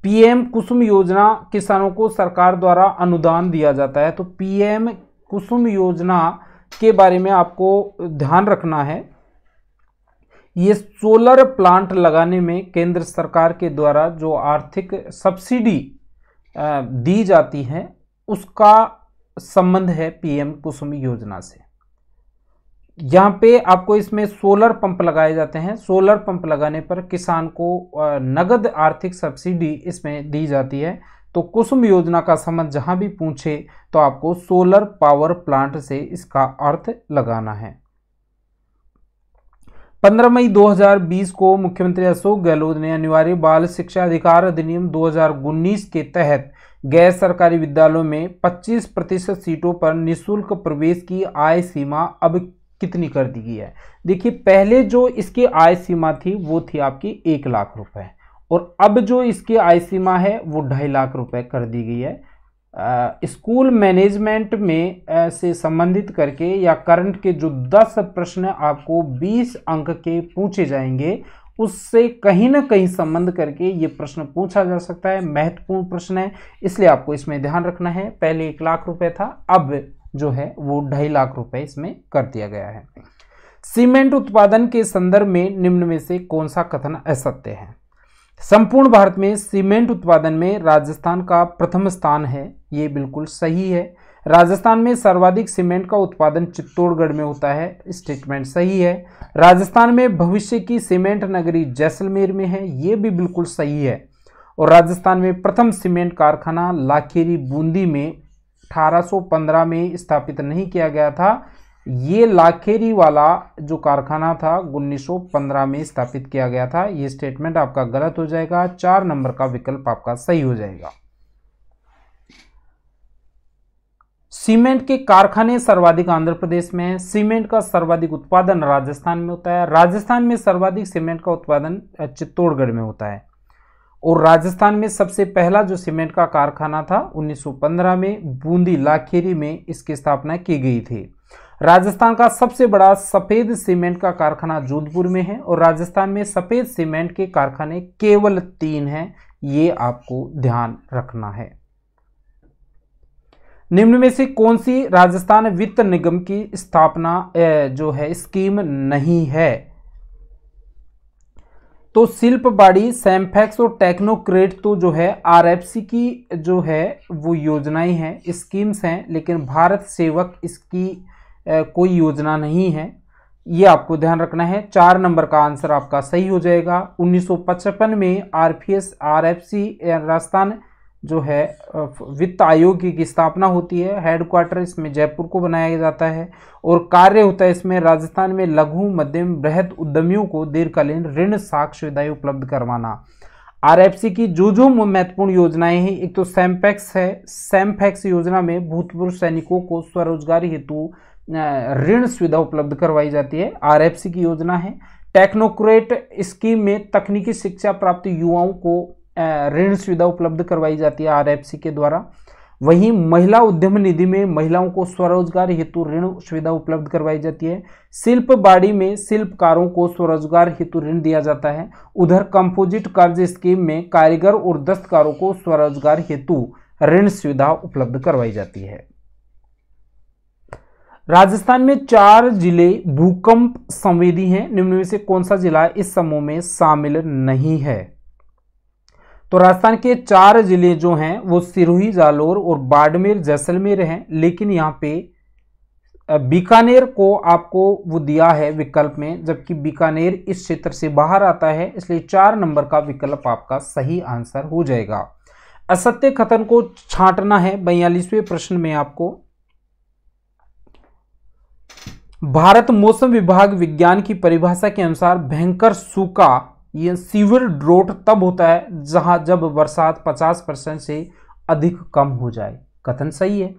पीएम कुसुम योजना किसानों को सरकार द्वारा अनुदान दिया जाता है तो पीएम कुसुम योजना के बारे में आपको ध्यान रखना है ये सोलर प्लांट लगाने में केंद्र सरकार के द्वारा जो आर्थिक सब्सिडी दी जाती हैं उसका संबंध है पीएम कुसुम योजना से यहाँ पे आपको इसमें सोलर पंप लगाए जाते हैं सोलर पंप लगाने पर किसान को नगद आर्थिक सब्सिडी इसमें दी जाती है तो कुसुम योजना का संबंध जहाँ भी पूछे तो आपको सोलर पावर प्लांट से इसका अर्थ लगाना है 15 मई 2020 को मुख्यमंत्री अशोक गहलोत ने अनिवार्य बाल शिक्षा अधिकार अधिनियम 2019 के तहत गैर सरकारी विद्यालयों में 25 प्रतिशत सीटों पर निशुल्क प्रवेश की आय सीमा अब कितनी कर दी गई है देखिए पहले जो इसकी आय सीमा थी वो थी आपकी एक लाख रुपए और अब जो इसकी आय सीमा है वो ढाई लाख रुपए कर दी गई है स्कूल मैनेजमेंट में से संबंधित करके या करंट के जो 10 प्रश्न आपको 20 अंक के पूछे जाएंगे उससे कहीं ना कहीं संबंध करके ये प्रश्न पूछा जा सकता है महत्वपूर्ण प्रश्न है इसलिए आपको इसमें ध्यान रखना है पहले एक लाख रुपए था अब जो है वो ढाई लाख रुपए इसमें कर दिया गया है सीमेंट उत्पादन के संदर्भ में निम्न में से कौन सा कथन असत्य है संपूर्ण भारत में सीमेंट उत्पादन में राजस्थान का प्रथम स्थान है ये बिल्कुल सही है राजस्थान में सर्वाधिक सीमेंट का उत्पादन चित्तौड़गढ़ में होता है स्टेटमेंट सही है राजस्थान में भविष्य की सीमेंट नगरी जैसलमेर में है ये भी बिल्कुल सही है और राजस्थान में प्रथम सीमेंट कारखाना लाखेरी बूंदी में 1815 में स्थापित नहीं किया गया था ये लाखेरी वाला जो कारखाना था 1915 में स्थापित किया गया था ये स्टेटमेंट आपका गलत हो जाएगा चार नंबर का विकल्प आपका सही हो जाएगा सीमेंट के कारखाने सर्वाधिक आंध्र प्रदेश में है सीमेंट का सर्वाधिक उत्पादन राजस्थान में होता है राजस्थान में सर्वाधिक सीमेंट का उत्पादन चित्तौड़गढ़ में होता है और राजस्थान में सबसे पहला जो सीमेंट का कारखाना था 1915 में बूंदी लाखेरी में इसकी स्थापना की गई थी राजस्थान का सबसे बड़ा सफ़ेद सीमेंट का कारखाना जोधपुर में है और राजस्थान में सफ़ेद सीमेंट के कारखाने केवल तीन हैं ये आपको ध्यान रखना है निम्न में से कौन सी राजस्थान वित्त निगम की स्थापना जो है स्कीम नहीं है तो शिल्प बाड़ी सैमफैक्स और टेक्नोक्रेट तो जो है आरएफसी की जो है वो योजनाएं हैं स्कीम्स हैं लेकिन भारत सेवक इसकी कोई योजना नहीं है ये आपको ध्यान रखना है चार नंबर का आंसर आपका सही हो जाएगा 1955 में आरपीएस आरएफसी राजस्थान जो है वित्त आयोग की स्थापना होती है हेडक्वार्टर इसमें जयपुर को बनाया जाता है और कार्य होता है इसमें राजस्थान में लघु मध्यम बृहद उद्यमियों को दीर्घकालीन ऋण साक्ष सुविधाएं उपलब्ध करवाना आरएफसी की जो जो महत्वपूर्ण योजनाएं हैं एक तो सैम्पैक्स है सैम्फैक्स योजना में भूतपूर्व सैनिकों को स्वरोजगारी हेतु ऋण सुविधा उपलब्ध करवाई जाती है आरएफसी की योजना है टेक्नोक्रेट स्कीम में तकनीकी शिक्षा प्राप्त युवाओं को ऋण सुविधा उपलब्ध करवाई जाती है आरएफसी के द्वारा वहीं महिला उद्यम निधि में महिलाओं को स्वरोजगार हेतु ऋण सुविधा उपलब्ध करवाई जाती है शिल्प बाड़ी में शिल्पकारों को स्वरोजगार हेतु ऋण दिया जाता है उधर कंपोजिट कर्ज स्कीम में कारीगर और दस्तकारों को स्वरोजगार हेतु ऋण सुविधा उपलब्ध करवाई जाती है राजस्थान में चार जिले भूकंप संवेदी हैं निम्न में से कौन सा जिला इस समूह में शामिल नहीं है तो राजस्थान के चार जिले जो हैं वो सिरोही जालोर और बाड़मेर जैसलमेर हैं लेकिन यहाँ पे बीकानेर को आपको वो दिया है विकल्प में जबकि बीकानेर इस क्षेत्र से बाहर आता है इसलिए चार नंबर का विकल्प आपका सही आंसर हो जाएगा असत्य कथन को छांटना है बयालीसवें प्रश्न में आपको भारत मौसम विभाग विज्ञान की परिभाषा के अनुसार भयंकर सूखा ये सीवर ड्रोट तब होता है जहां जब बरसात 50 परसेंट से अधिक कम हो जाए कथन सही है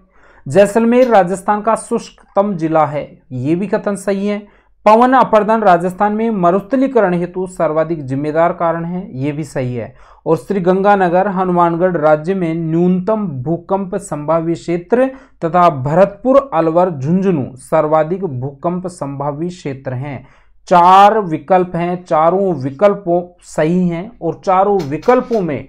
जैसलमेर राजस्थान का शुष्कतम जिला है ये भी कथन सही है पवन अपर्दन राजस्थान में मरुस्थलीकरण हेतु सर्वाधिक जिम्मेदार कारण है ये भी सही है और श्रीगंगानगर हनुमानगढ़ राज्य में न्यूनतम भूकंप संभावी क्षेत्र तथा भरतपुर अलवर झुंझुनू सर्वाधिक भूकंप संभावी क्षेत्र हैं चार विकल्प हैं चारों विकल्पों सही हैं और चारों विकल्पों में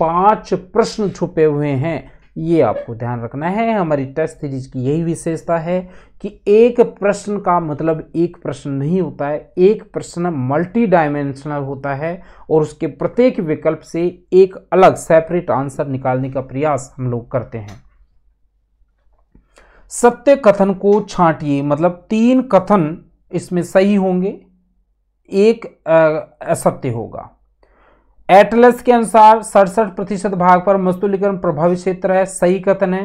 पांच प्रश्न छुपे हुए हैं ये आपको ध्यान रखना है हमारी टेस्ट सीरीज की यही विशेषता है कि एक प्रश्न का मतलब एक प्रश्न नहीं होता है एक प्रश्न मल्टी डायमेंशनल होता है और उसके प्रत्येक विकल्प से एक अलग सेपरेट आंसर निकालने का प्रयास हम लोग करते हैं सत्य कथन को छांटिए मतलब तीन कथन इसमें सही होंगे एक असत्य होगा एटलस के अनुसार सड़सठ प्रतिशत भाग पर मस्तुलीकरण प्रभावित क्षेत्र है सही कथन है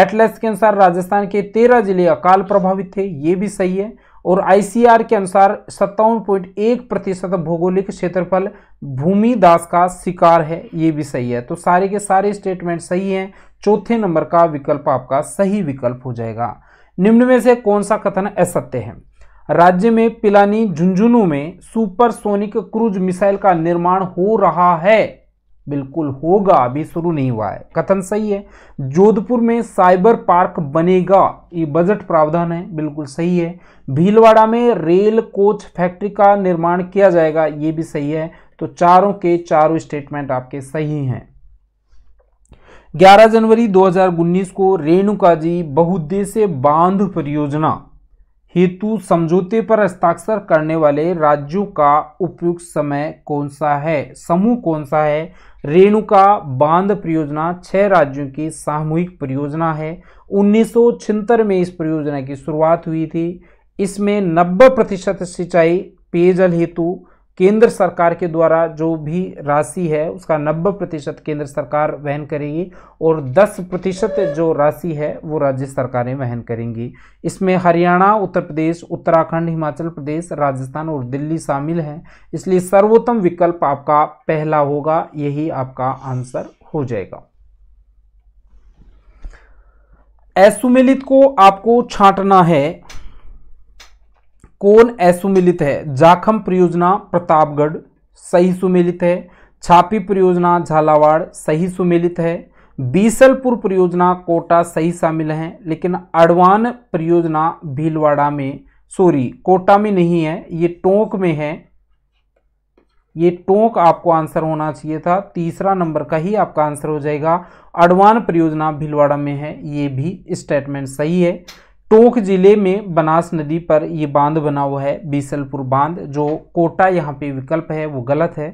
एटलस के अनुसार राजस्थान के तेरह जिले अकाल प्रभावित थे ये भी सही है और आईसीआर के अनुसार सत्तावन पॉइंट एक प्रतिशत भौगोलिक क्षेत्रफल दास का शिकार है ये भी सही है तो सारे के सारे स्टेटमेंट सही हैं चौथे नंबर का विकल्प आपका सही विकल्प हो जाएगा निम्न में से कौन सा कथन असत्य है राज्य में पिलानी झुंझुनू में सुपरसोनिक क्रूज मिसाइल का निर्माण हो रहा है बिल्कुल होगा अभी शुरू नहीं हुआ है कथन सही है जोधपुर में साइबर पार्क बनेगा ये बजट प्रावधान है बिल्कुल सही है भीलवाड़ा में रेल कोच फैक्ट्री का निर्माण किया जाएगा ये भी सही है तो चारों के चारों स्टेटमेंट आपके सही हैं 11 जनवरी 2019 को रेणुका जी बहुद्देश्य बांध परियोजना हेतु समझौते पर हस्ताक्षर करने वाले राज्यों का उपयुक्त समय कौन सा है समूह कौन सा है रेणुका बांध परियोजना छह राज्यों की सामूहिक परियोजना है उन्नीस में इस परियोजना की शुरुआत हुई थी इसमें 90 प्रतिशत सिंचाई पेयजल हेतु केंद्र सरकार के द्वारा जो भी राशि है उसका 90 प्रतिशत केंद्र सरकार वहन करेगी और 10 प्रतिशत जो राशि है वो राज्य सरकारें वहन करेंगी इसमें हरियाणा उत्तर प्रदेश उत्तराखंड हिमाचल प्रदेश राजस्थान और दिल्ली शामिल हैं इसलिए सर्वोत्तम विकल्प आपका पहला होगा यही आपका आंसर हो जाएगा असुमिलित को आपको छांटना है कौन असुमिलित है जाखम परियोजना प्रतापगढ़ सही सुमिलित है छापी परियोजना झालावाड़ सही सुमिलित है बीसलपुर परियोजना कोटा सही शामिल है लेकिन अड़वान परियोजना भीलवाड़ा में सॉरी कोटा में नहीं है ये टोंक में है ये टोंक आपको आंसर होना चाहिए था तीसरा नंबर का ही आपका आंसर हो जाएगा अडवान परियोजना भीलवाड़ा में है ये भी स्टेटमेंट सही है टोंक जिले में बनास नदी पर ये बांध बना हुआ है बीसलपुर बांध जो कोटा यहाँ पे विकल्प है वो गलत है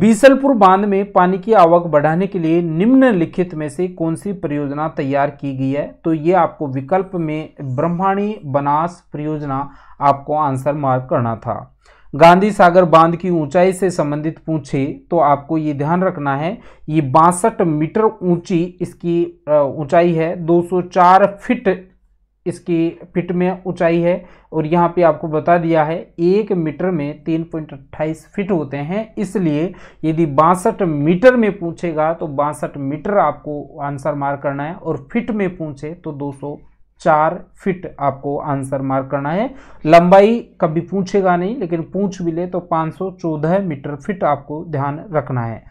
बीसलपुर बांध में पानी की आवक बढ़ाने के लिए निम्नलिखित में से कौन सी परियोजना तैयार की गई है तो ये आपको विकल्प में ब्रह्माणी बनास परियोजना आपको आंसर मार्क करना था गांधी सागर बांध की ऊंचाई से संबंधित पूछे तो आपको ये ध्यान रखना है ये बासठ मीटर ऊंची इसकी ऊंचाई है 204 फीट इसकी फिट में ऊंचाई है और यहाँ पे आपको बता दिया है एक मीटर में तीन पॉइंट अट्ठाईस फिट होते हैं इसलिए यदि बासठ मीटर में पूछेगा तो बासठ मीटर आपको आंसर मार करना है और फिट में पूछे तो दो सौ चार फिट आपको आंसर मार्क करना है लंबाई कभी पूछेगा नहीं लेकिन पूछ भी ले तो 514 मीटर फिट आपको ध्यान रखना है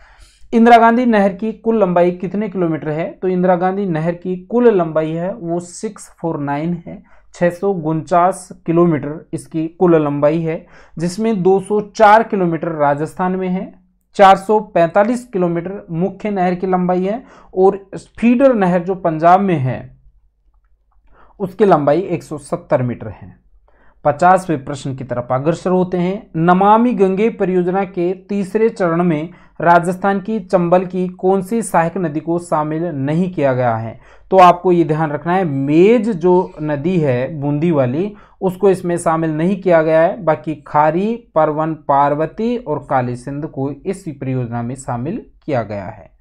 इंदिरा गांधी नहर की कुल लंबाई कितने किलोमीटर है तो इंदिरा गांधी नहर की कुल लंबाई है वो सिक्स फोर नाइन है छः किलोमीटर इसकी कुल लंबाई है जिसमें 204 किलोमीटर राजस्थान में है 445 किलोमीटर मुख्य नहर की लंबाई है और फीडर नहर जो पंजाब में है उसकी लंबाई 170 मीटर है पचासवें प्रश्न की तरफ अग्रसर होते हैं नमामि गंगे परियोजना के तीसरे चरण में राजस्थान की चंबल की कौन सी सहायक नदी को शामिल नहीं किया गया है तो आपको ये ध्यान रखना है मेज जो नदी है बूंदी वाली उसको इसमें शामिल नहीं किया गया है बाकी खारी परवन पार्वती और काली सिंध को इस परियोजना में शामिल किया गया है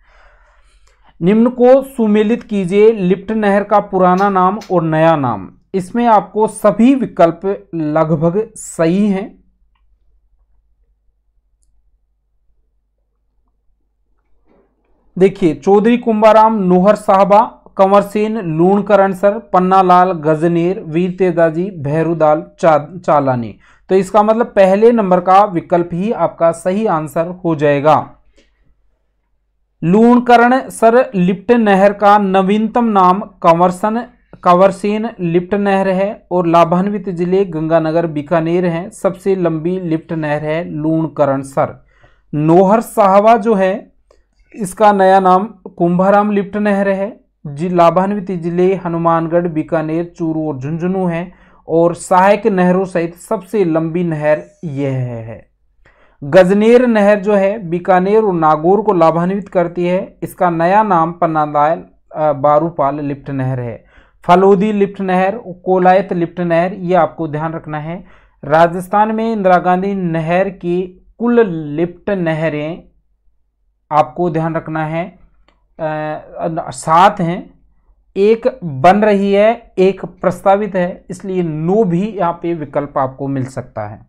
निम्न को सुमेलित कीजिए लिप्ट नहर का पुराना नाम और नया नाम इसमें आपको सभी विकल्प लगभग सही हैं देखिए चौधरी कुंभाराम नोहर साहबा कंवर सेन लूणकरण सर पन्नालाल गजनेर वीर तेजाजी भैरूदाल चा, चालानी तो इसका मतलब पहले नंबर का विकल्प ही आपका सही आंसर हो जाएगा लूणकरण सर लिप्ट नहर का नवीनतम नाम कंवरसन कंवरसेन लिप्ट नहर है और लाभान्वित जिले गंगानगर बीकानेर हैं सबसे लंबी लिप्ट नहर है लूणकरण सर नोहर साहवा जो है इसका नया नाम कुंभाराम लिप्ट नहर है जी लाभान्वित जिले हनुमानगढ़ बीकानेर चूरू और झुंझुनू हैं और सहायक नहरों सहित सबसे लंबी नहर यह है गजनेर नहर जो है बीकानेर और नागौर को लाभान्वित करती है इसका नया नाम पन्नालाल बारूपाल लिफ्ट नहर है फलोदी लिफ्ट नहर कोलायत लिफ्ट नहर ये आपको ध्यान रखना है राजस्थान में इंदिरा गांधी नहर की कुल लिफ्ट नहरें आपको ध्यान रखना है सात हैं एक बन रही है एक प्रस्तावित है इसलिए नो भी यहाँ पे विकल्प आपको मिल सकता है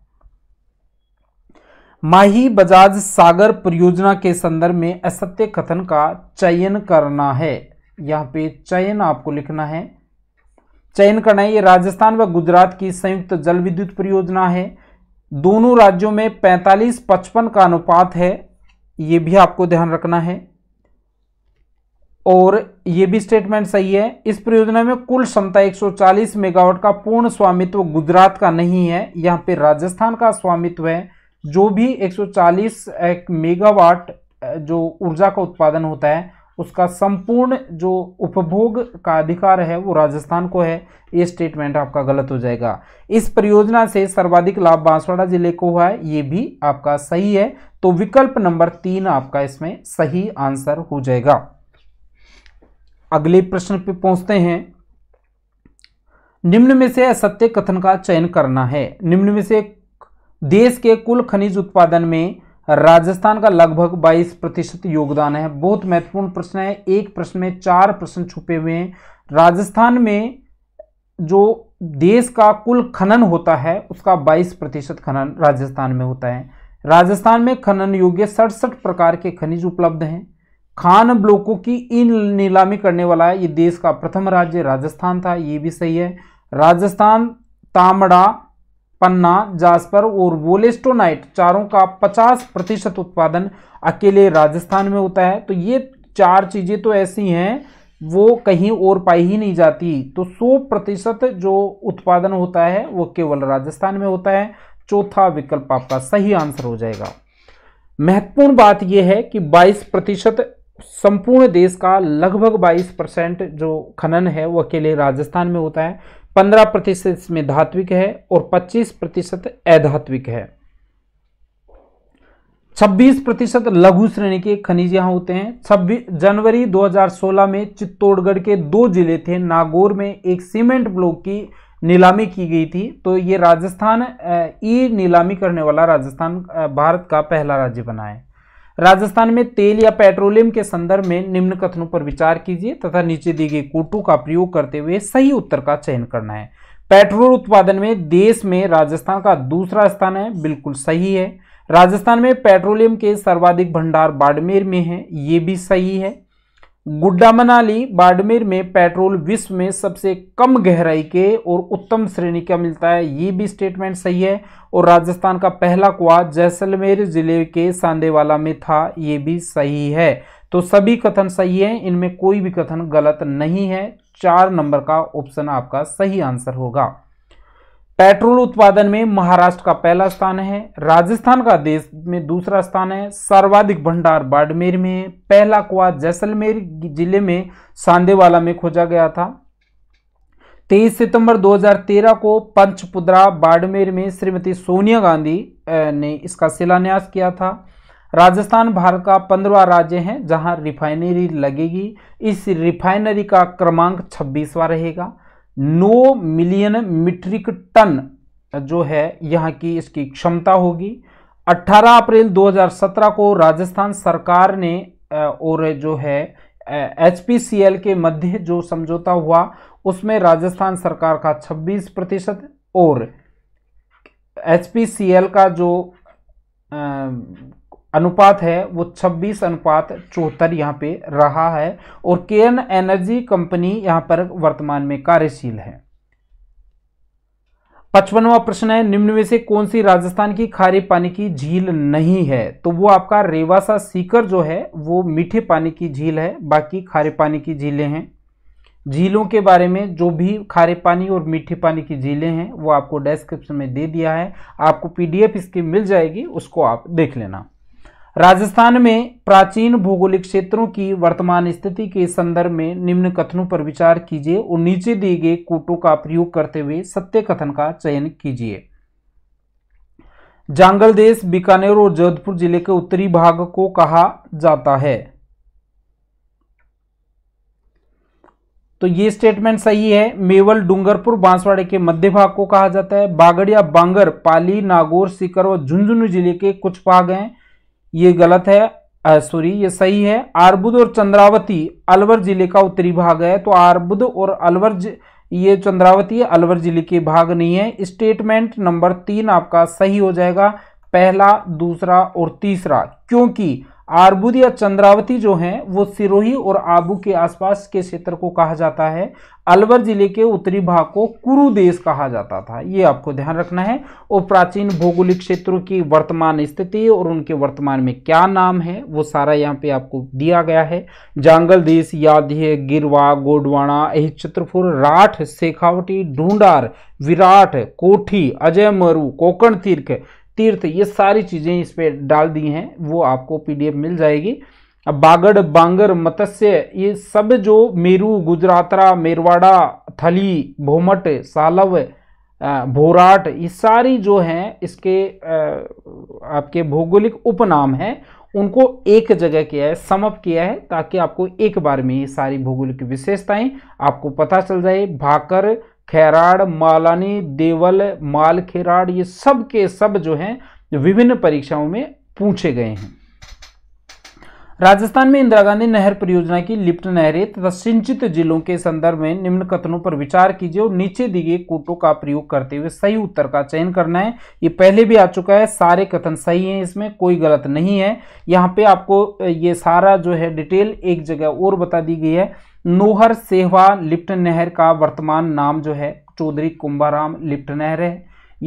माही बजाज सागर परियोजना के संदर्भ में असत्य कथन का चयन करना है यहाँ पे चयन आपको लिखना है चयन करना है ये राजस्थान व गुजरात की संयुक्त जल विद्युत परियोजना है दोनों राज्यों में 45-55 का अनुपात है ये भी आपको ध्यान रखना है और ये भी स्टेटमेंट सही है इस परियोजना में कुल क्षमता 140 मेगावाट का पूर्ण स्वामित्व गुजरात का नहीं है यहाँ पे राजस्थान का स्वामित्व है जो भी 140 मेगावाट जो ऊर्जा का उत्पादन होता है उसका संपूर्ण जो उपभोग का अधिकार है वो राजस्थान को है ये स्टेटमेंट आपका गलत हो जाएगा इस परियोजना से सर्वाधिक लाभ बांसवाड़ा जिले को हुआ है ये भी आपका सही है तो विकल्प नंबर तीन आपका इसमें सही आंसर हो जाएगा अगले प्रश्न पे पहुंचते हैं निम्न में से असत्य कथन का चयन करना है निम्न में से देश के कुल खनिज उत्पादन में राजस्थान का लगभग 22 प्रतिशत योगदान है बहुत महत्वपूर्ण प्रश्न है एक प्रश्न में चार प्रश्न छुपे हुए हैं राजस्थान में जो देश का कुल खनन होता है उसका 22 प्रतिशत खनन राजस्थान में होता है राजस्थान में खनन योग्य सड़सठ प्रकार के खनिज उपलब्ध हैं खान ब्लॉकों की इन नीलामी करने वाला ये देश का प्रथम राज्य राजस्थान था ये भी सही है राजस्थान तामड़ा पन्ना जास्पर और वोलेस्टोनाइट चारों का 50 प्रतिशत उत्पादन अकेले राजस्थान में होता है तो ये चार चीज़ें तो ऐसी हैं वो कहीं और पाई ही नहीं जाती तो 100 प्रतिशत जो उत्पादन होता है वो केवल राजस्थान में होता है चौथा विकल्प आपका सही आंसर हो जाएगा महत्वपूर्ण बात यह है कि 22 प्रतिशत संपूर्ण देश का लगभग 22 परसेंट जो खनन है वो अकेले राजस्थान में होता है पंद्रह प्रतिशत इसमें धात्विक है और पच्चीस प्रतिशत अधात्विक है छब्बीस प्रतिशत लघु श्रेणी के खनिज यहां होते हैं छब्बीस जनवरी 2016 में चित्तौड़गढ़ के दो जिले थे नागौर में एक सीमेंट ब्लॉक की नीलामी की गई थी तो ये राजस्थान ई नीलामी करने वाला राजस्थान भारत का पहला राज्य बना है राजस्थान में तेल या पेट्रोलियम के संदर्भ में निम्न कथनों पर विचार कीजिए तथा नीचे दी गई कोटों का प्रयोग करते हुए सही उत्तर का चयन करना है पेट्रोल उत्पादन में देश में राजस्थान का दूसरा स्थान है बिल्कुल सही है राजस्थान में पेट्रोलियम के सर्वाधिक भंडार बाड़मेर में है ये भी सही है गुड्डा मनाली बाड़मेर में पेट्रोल विश्व में सबसे कम गहराई के और उत्तम श्रेणी का मिलता है ये भी स्टेटमेंट सही है और राजस्थान का पहला कुआ जैसलमेर जिले के सांदेवाला में था ये भी सही है तो सभी कथन सही है इनमें कोई भी कथन गलत नहीं है चार नंबर का ऑप्शन आपका सही आंसर होगा पेट्रोल उत्पादन में महाराष्ट्र का पहला स्थान है राजस्थान का देश में दूसरा स्थान है सर्वाधिक भंडार बाड़मेर में है पहला कुआ जैसलमेर जिले में सांदेवाला में खोजा गया था 23 सितंबर 2013 को पंचपुद्रा बाड़मेर में श्रीमती सोनिया गांधी ने इसका शिलान्यास किया था राजस्थान भारत का पंद्रवा राज्य है जहां रिफाइनरी लगेगी इस रिफाइनरी का क्रमांक छब्बीसवा रहेगा नौ मिलियन मीट्रिक टन जो है यहाँ की इसकी क्षमता होगी 18 अप्रैल 2017 को राजस्थान सरकार ने और जो है एच के मध्य जो समझौता हुआ उसमें राजस्थान सरकार का 26 प्रतिशत और एच का जो अनुपात है वो 26 अनुपात चौहत्तर यहाँ पे रहा है और केन एनर्जी कंपनी यहाँ पर वर्तमान में कार्यशील है पचपनवा प्रश्न है निम्न में से कौन सी राजस्थान की खारे पानी की झील नहीं है तो वो आपका रेवासा सीकर जो है वो मीठे पानी की झील है बाकी खारे पानी की झीलें हैं झीलों के बारे में जो भी खारे पानी और मीठे पानी की झीलें हैं वो आपको डेस्क्रिप्शन में दे दिया है आपको पीडीएफ इसकी मिल जाएगी उसको आप देख लेना राजस्थान में प्राचीन भौगोलिक क्षेत्रों की वर्तमान स्थिति के संदर्भ में निम्न कथनों पर विचार कीजिए और नीचे दिए गए कोटों का प्रयोग करते हुए सत्य कथन का चयन कीजिए जांगल देश बीकानेर और जोधपुर जिले के उत्तरी भाग को कहा जाता है तो ये स्टेटमेंट सही है मेवल डूंगरपुर बांसवाड़े के मध्य भाग को कहा जाता है बागड़िया बांगर पाली नागौर सीकर और झुंझुनू जिले के कुछ भाग हैं ये गलत है सॉरी ये सही है आरबुद और चंद्रावती अलवर जिले का उत्तरी भाग है तो आरबुद और अलवर ज... ये चंद्रावती अलवर जिले के भाग नहीं है स्टेटमेंट नंबर तीन आपका सही हो जाएगा पहला दूसरा और तीसरा क्योंकि आरबुद या चंद्रावती जो हैं वो सिरोही और आबू के आसपास के क्षेत्र को कहा जाता है अलवर जिले के उत्तरी भाग को कुरु देश कहा जाता था ये आपको ध्यान रखना है और प्राचीन भौगोलिक क्षेत्रों की वर्तमान स्थिति और उनके वर्तमान में क्या नाम है वो सारा यहाँ पे आपको दिया गया है जांगल देश यादे गिरवा गोडवाणा चित्रपुर राठ शेखावटी ढूंढार विराट कोठी अजय मरु कोकण तीर्थ तीर्थ ये सारी चीज़ें इस पर डाल दी हैं वो आपको पीडीएफ मिल जाएगी अब बागड़ बांगर मत्स्य ये सब जो मेरू गुजरातरा मेरवाड़ा थली भोमट सालव भोराट ये सारी जो हैं इसके आपके भौगोलिक उपनाम हैं उनको एक जगह किया है समप किया है ताकि आपको एक बार में ये सारी भौगोलिक विशेषताएं आपको पता चल जाए भाकर खैराड़ मालानी देवल माल खेराड ये सब के सब जो हैं विभिन्न परीक्षाओं में पूछे गए हैं राजस्थान में इंदिरा गांधी नहर परियोजना की लिप्त नहरें तथा सिंचित जिलों के संदर्भ में निम्न कथनों पर विचार कीजिए और नीचे दिए गए कोटों का प्रयोग करते हुए सही उत्तर का चयन करना है ये पहले भी आ चुका है सारे कथन सही हैं इसमें कोई गलत नहीं है यहाँ पे आपको ये सारा जो है डिटेल एक जगह और बता दी गई है नोहर सेहवा लिप्ट नहर का वर्तमान नाम जो है चौधरी कुंभाराम लिप्ट नहर है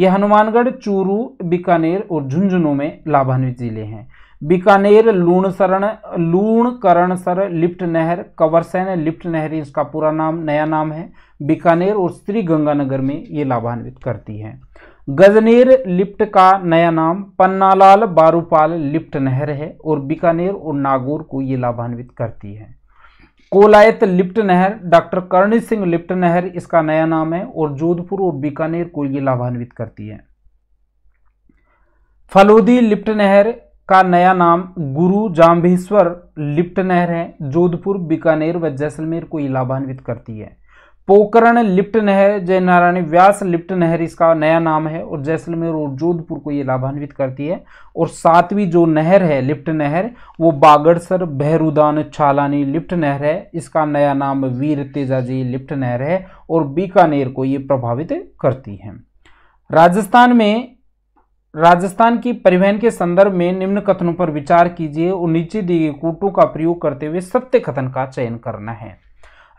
यह हनुमानगढ़ चूरू बीकानेर और झुंझुनू में लाभान्वित जिले हैं बीकानेर लूणसरण लूणकरणसर लिप्ट नहर कंवरसैन लिप्ट नहर इसका पूरा नाम नया नाम है बीकानेर और श्री गंगानगर में ये लाभान्वित करती है गजनेर लिप्ट का नया नाम पन्नालाल बारूपाल लिप्ट नहर है और बीकानेर और नागौर को ये लाभान्वित करती है कोलायत लिप्ट नहर डॉक्टर करणी सिंह लिप्ट नहर इसका नया नाम है और जोधपुर और बीकानेर को ये लाभान्वित करती है फलोदी लिप्ट नहर का नया नाम गुरु जाम्भेश्वर लिप्ट नहर है जोधपुर बीकानेर व जैसलमेर को ये लाभान्वित करती है पोकरण लिप्ट नहर जय नारायण व्यास लिप्ट नहर इसका नया नाम है और जैसलमेर और जोधपुर को ये लाभान्वित करती है और सातवीं जो नहर है लिप्ट नहर वो बागड़सर बहरुदान छालानी लिप्ट नहर है इसका नया नाम वीर तेजाजी लिप्ट नहर है और बीकानेर को ये प्रभावित करती है राजस्थान में राजस्थान की परिवहन के संदर्भ में निम्न कथनों पर विचार कीजिए और नीचे दिए कूटों का प्रयोग करते हुए सत्य कथन का चयन करना है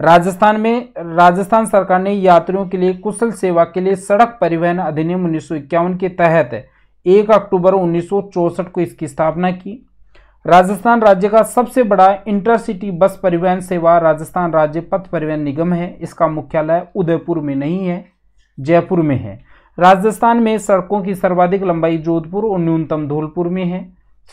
राजस्थान में राजस्थान सरकार ने यात्रियों के लिए कुशल सेवा के लिए सड़क परिवहन अधिनियम उन्नीस के तहत एक अक्टूबर उन्नीस को इसकी स्थापना की राजस्थान राज्य का सबसे बड़ा इंटरसिटी बस परिवहन सेवा राजस्थान राज्य पथ परिवहन निगम है इसका मुख्यालय उदयपुर में नहीं है जयपुर में है राजस्थान में सड़कों की सर्वाधिक लंबाई जोधपुर और न्यूनतम धौलपुर में है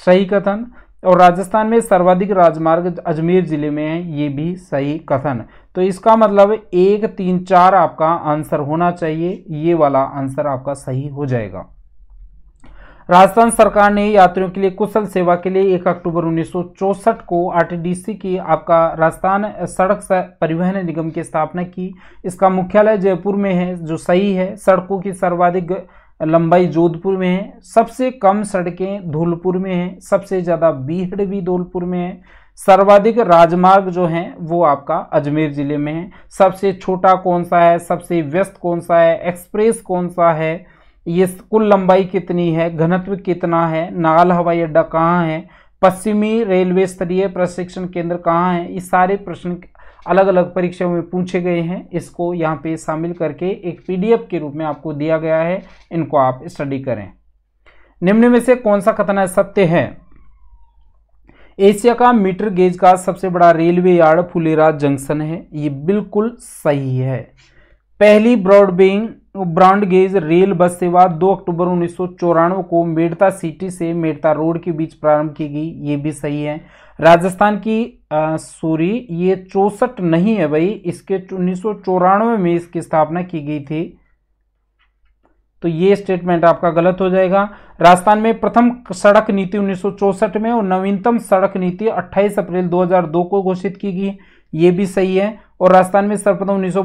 सही कथन और राजस्थान में सर्वाधिक राजमार्ग अजमेर जिले में है ये भी सही कथन तो इसका मतलब एक तीन चार आपका आंसर होना चाहिए ये वाला आंसर आपका सही हो जाएगा राजस्थान सरकार ने यात्रियों के लिए कुशल सेवा के लिए 1 अक्टूबर उन्नीस को आरटीडीसी की आपका राजस्थान सड़क परिवहन निगम की स्थापना की इसका मुख्यालय जयपुर में है जो सही है सड़कों की सर्वाधिक लंबाई जोधपुर में है सबसे कम सड़कें धौलपुर में हैं सबसे ज़्यादा बीहड़ भी धौलपुर में है सर्वाधिक राजमार्ग जो हैं वो आपका अजमेर ज़िले में है सबसे छोटा कौन सा है सबसे व्यस्त कौन सा है एक्सप्रेस कौन सा है ये कुल लंबाई कितनी है घनत्व कितना है नाल हवाई अड्डा कहाँ है पश्चिमी रेलवे स्तरीय प्रशिक्षण केंद्र कहाँ है ये सारे प्रश्न अलग अलग परीक्षाओं में पूछे गए हैं इसको यहाँ पे शामिल करके एक पीडीएफ के रूप में आपको दिया गया है इनको आप स्टडी करें निम्न में से कौन सा कथन सत्य है एशिया का मीटर गेज का सबसे बड़ा रेलवे यार्ड फुलेरा जंक्शन है ये बिल्कुल सही है पहली ब्रॉडबेंग ब्रांड गेज रेल बस सेवा 2 अक्टूबर उन्नीस को मेड़ता सिटी से मेड़ता रोड के बीच प्रारंभ की गई ये भी सही है राजस्थान की सूरी ये चौसठ नहीं है भाई इसके उन्नीस में इसकी स्थापना की गई थी तो ये स्टेटमेंट आपका गलत हो जाएगा राजस्थान में प्रथम सड़क नीति उन्नीस में और नवीनतम सड़क नीति 28 अप्रैल 2002 को घोषित की गई ये भी सही है और राजस्थान में सर्वप्रथम उन्नीस सौ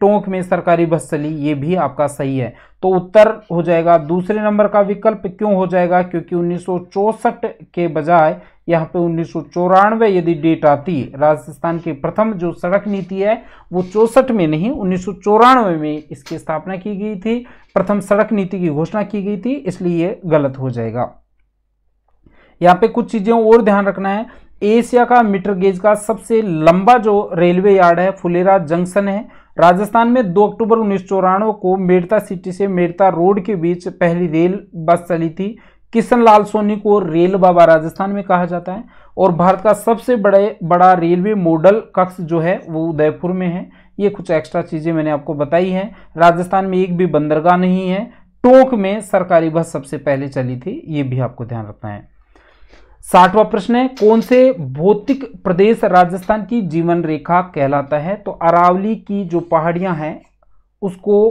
टोंक में सरकारी बस चली ये भी आपका सही है तो उत्तर हो जाएगा दूसरे नंबर का विकल्प क्यों हो जाएगा क्योंकि उन्नीस के बजाय यहाँ पे उन्नीस यदि डेट आती राजस्थान की प्रथम जो सड़क नीति है वो चौसठ में नहीं उन्नीस में इसकी स्थापना की गई थी प्रथम सड़क नीति की घोषणा की गई थी इसलिए ये गलत हो जाएगा यहाँ पे कुछ चीज़ें और ध्यान रखना है एशिया का मीटर गेज का सबसे लंबा जो रेलवे यार्ड है फुलेरा जंक्शन है राजस्थान में 2 अक्टूबर उन्नीस को मेड़ता सिटी से मेड़ता रोड के बीच पहली रेल बस चली थी किशन लाल सोनी को रेल बाबा राजस्थान में कहा जाता है और भारत का सबसे बड़े बड़ा रेलवे मॉडल कक्ष जो है वो उदयपुर में है ये कुछ एक्स्ट्रा चीज़ें मैंने आपको बताई हैं राजस्थान में एक भी बंदरगाह नहीं है टोंक में सरकारी बस सबसे पहले चली थी ये भी आपको ध्यान रखना है साठवां प्रश्न है कौन से भौतिक प्रदेश राजस्थान की जीवन रेखा कहलाता है तो अरावली की जो पहाड़ियां हैं उसको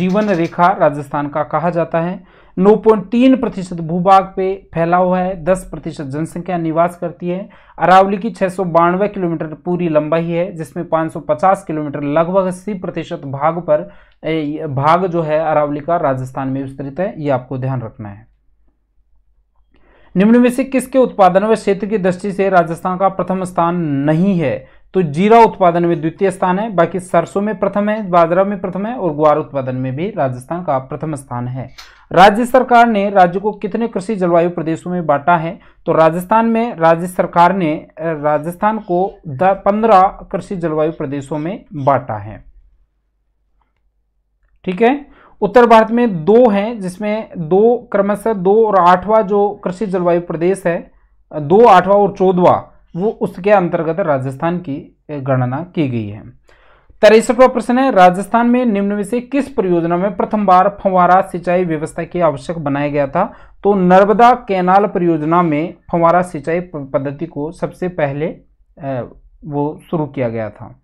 जीवन रेखा राजस्थान का कहा जाता है 9.3 प्रतिशत भूभाग पे फैला हुआ है 10 प्रतिशत जनसंख्या निवास करती है अरावली की छः किलोमीटर पूरी लंबाई है जिसमें 550 किलोमीटर लगभग अस्सी प्रतिशत भाग पर भाग जो है अरावली का राजस्थान में विस्तृत है ये आपको ध्यान रखना है निम्न में से किसके उत्पादन व क्षेत्र की दृष्टि से राजस्थान का प्रथम स्थान नहीं है तो जीरा उत्पादन में द्वितीय स्थान है बाकी सरसों में प्रथम है बाजरा में प्रथम है और ग्वार उत्पादन में भी राजस्थान का प्रथम स्थान है राज्य सरकार ने राज्य को कितने कृषि जलवायु प्रदेशों में बांटा है तो राजस्थान में राज्य सरकार ने राजस्थान को पंद्रह कृषि जलवायु प्रदेशों में बांटा है ठीक है उत्तर भारत में दो हैं जिसमें दो क्रमशः दो और आठवां जो कृषि जलवायु प्रदेश है दो आठवां और चौदवा वो उसके अंतर्गत राजस्थान की गणना की गई है तिरसठवा प्रश्न है राजस्थान में निम्न में से किस परियोजना में प्रथम बार फंवारा सिंचाई व्यवस्था की आवश्यक बनाया गया था तो नर्मदा कैनाल परियोजना में फंवारा सिंचाई पद्धति को सबसे पहले वो शुरू किया गया था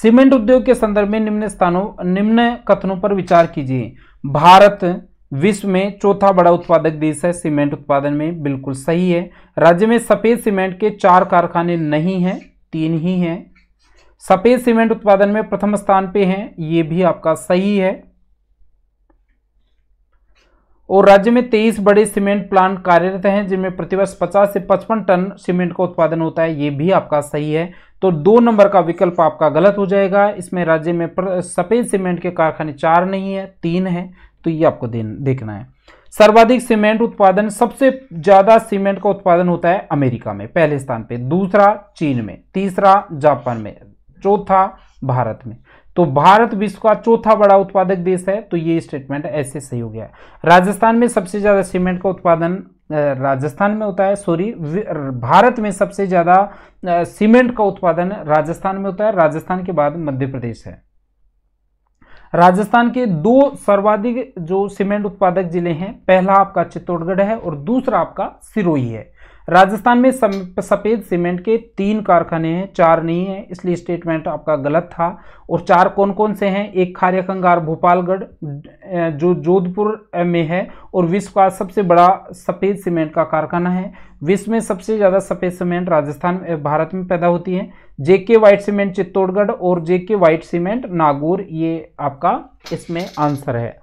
सीमेंट उद्योग के संदर्भ में निम्न स्थानों निम्न कथनों पर विचार कीजिए भारत विश्व में चौथा बड़ा उत्पादक देश है सीमेंट उत्पादन में बिल्कुल सही है राज्य में सफ़ेद सीमेंट के चार कारखाने नहीं हैं तीन ही हैं सफ़ेद सीमेंट उत्पादन में प्रथम स्थान पे हैं ये भी आपका सही है और राज्य में तेईस बड़े सीमेंट प्लांट कार्यरत हैं जिनमें प्रतिवर्ष 50 से 55 टन सीमेंट का उत्पादन होता है ये भी आपका सही है तो दो नंबर का विकल्प आपका गलत हो जाएगा इसमें राज्य में सफ़ेद सीमेंट के कारखाने चार नहीं है तीन है तो ये आपको देखना है सर्वाधिक सीमेंट उत्पादन सबसे ज़्यादा सीमेंट का उत्पादन होता है अमेरिका में पहले स्थान पे दूसरा चीन में तीसरा जापान में चौथा भारत में तो भारत विश्व का चौथा बड़ा उत्पादक देश है तो ये स्टेटमेंट ऐसे सही हो गया राजस्थान में सबसे ज़्यादा सीमेंट का उत्पादन राजस्थान में होता है सॉरी भारत में सबसे ज़्यादा सीमेंट का उत्पादन राजस्थान में होता है राजस्थान के बाद मध्य प्रदेश है राजस्थान के दो सर्वाधिक जो सीमेंट उत्पादक जिले हैं पहला आपका चित्तौड़गढ़ है और दूसरा आपका सिरोही है राजस्थान में सफ़ेद सीमेंट के तीन कारखाने हैं चार नहीं हैं इसलिए स्टेटमेंट आपका गलत था और चार कौन कौन से हैं एक खार्य कंगार भोपालगढ़ जो जोधपुर में है और विश्व का सबसे बड़ा सफ़ेद सीमेंट का कारखाना है विश्व में सबसे ज़्यादा सफ़ेद सीमेंट राजस्थान भारत में पैदा होती है जेके वाइट सीमेंट चित्तौड़गढ़ और जेके वाइट सीमेंट नागौर ये आपका इसमें आंसर है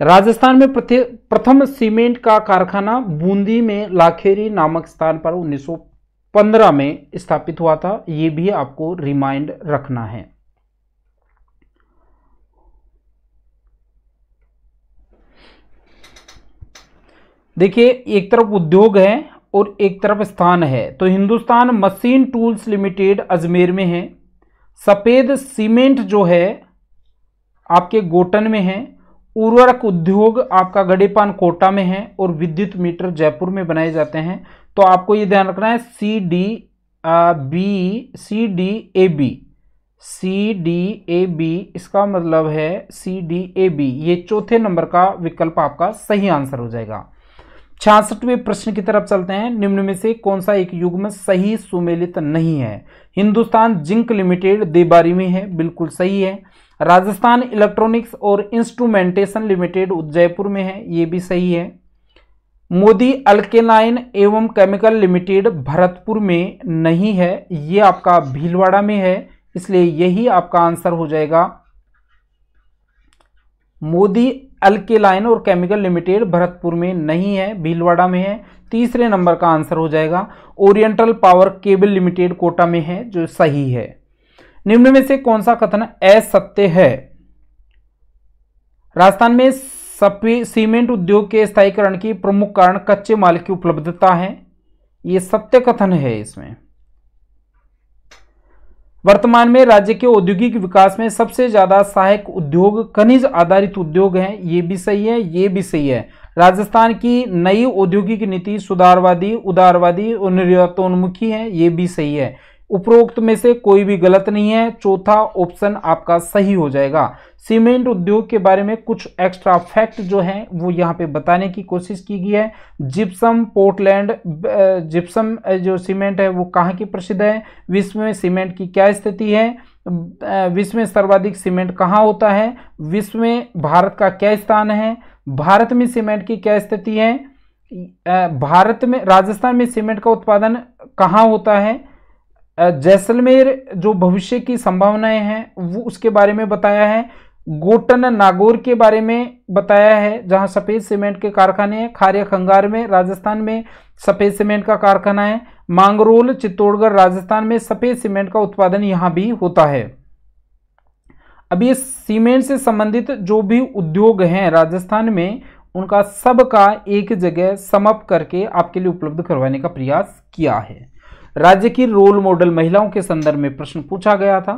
राजस्थान में प्रथम सीमेंट का कारखाना बूंदी में लाखेरी नामक स्थान पर 1915 में स्थापित हुआ था यह भी आपको रिमाइंड रखना है देखिए एक तरफ उद्योग है और एक तरफ स्थान है तो Hindustan machine tools limited Ajmer में है सफ़ेद सीमेंट जो है आपके गोटन में है उर्वरक उद्योग आपका गडेपान कोटा में है और विद्युत मीटर जयपुर में बनाए जाते हैं तो आपको ये ध्यान रखना है C D B C D A B C D A B इसका मतलब है सी डी ए बी ये चौथे नंबर का विकल्प आपका सही आंसर हो जाएगा छियासठवें प्रश्न की तरफ चलते हैं निम्न में से कौन सा एक युग में सही सुमेलित नहीं है हिंदुस्तान जिंक लिमिटेड देबारी में है बिल्कुल सही है राजस्थान इलेक्ट्रॉनिक्स और इंस्ट्रूमेंटेशन लिमिटेड जयपुर में है ये भी सही है मोदी अल्केलाइन एवं केमिकल लिमिटेड भरतपुर में नहीं है ये आपका भीलवाड़ा में है इसलिए यही आपका आंसर हो जाएगा मोदी अल्केलाइन और केमिकल लिमिटेड भरतपुर में नहीं है भीलवाड़ा में है तीसरे नंबर का आंसर हो जाएगा oriental power cable limited Kota में है जो सही है निम्न में से कौन सा कथन असत्य है राजस्थान में सफे सीमेंट उद्योग के स्थायीकरण की प्रमुख कारण कच्चे माल की उपलब्धता है यह सत्य कथन है इसमें वर्तमान में राज्य के औद्योगिक विकास में सबसे ज्यादा सहायक उद्योग खनिज आधारित उद्योग हैं ये भी सही है ये भी सही है राजस्थान की नई औद्योगिक नीति सुधारवादी उदारवादी और निर्यातोन्मुखी है ये भी सही है उपरोक्त में से कोई भी गलत नहीं है चौथा ऑप्शन आपका सही हो जाएगा सीमेंट उद्योग के बारे में कुछ एक्स्ट्रा फैक्ट जो हैं वो यहाँ पे बताने की कोशिश की गई है जिप्सम पोर्टलैंड जिप्सम जो सीमेंट है वो कहाँ की प्रसिद्ध है विश्व में सीमेंट की क्या स्थिति है विश्व में सर्वाधिक सीमेंट कहाँ होता है विश्व में भारत का क्या स्थान है भारत में सीमेंट की क्या स्थिति है भारत में राजस्थान में सीमेंट का उत्पादन कहाँ होता है जैसलमेर जो भविष्य की संभावनाएं हैं वो उसके बारे में बताया है गोटन नागौर के बारे में बताया है जहां सफ़ेद सीमेंट के कारखाने हैं खारे खंगार में राजस्थान में सफ़ेद सीमेंट का कारखाना है मांगरोल चित्तौड़गढ़ राजस्थान में सफ़ेद सीमेंट का उत्पादन यहां भी होता है अभी सीमेंट से संबंधित जो भी उद्योग हैं राजस्थान में उनका सबका एक जगह समप करके आपके लिए उपलब्ध करवाने का प्रयास किया है राज्य की रोल मॉडल महिलाओं के संदर्भ में प्रश्न पूछा गया था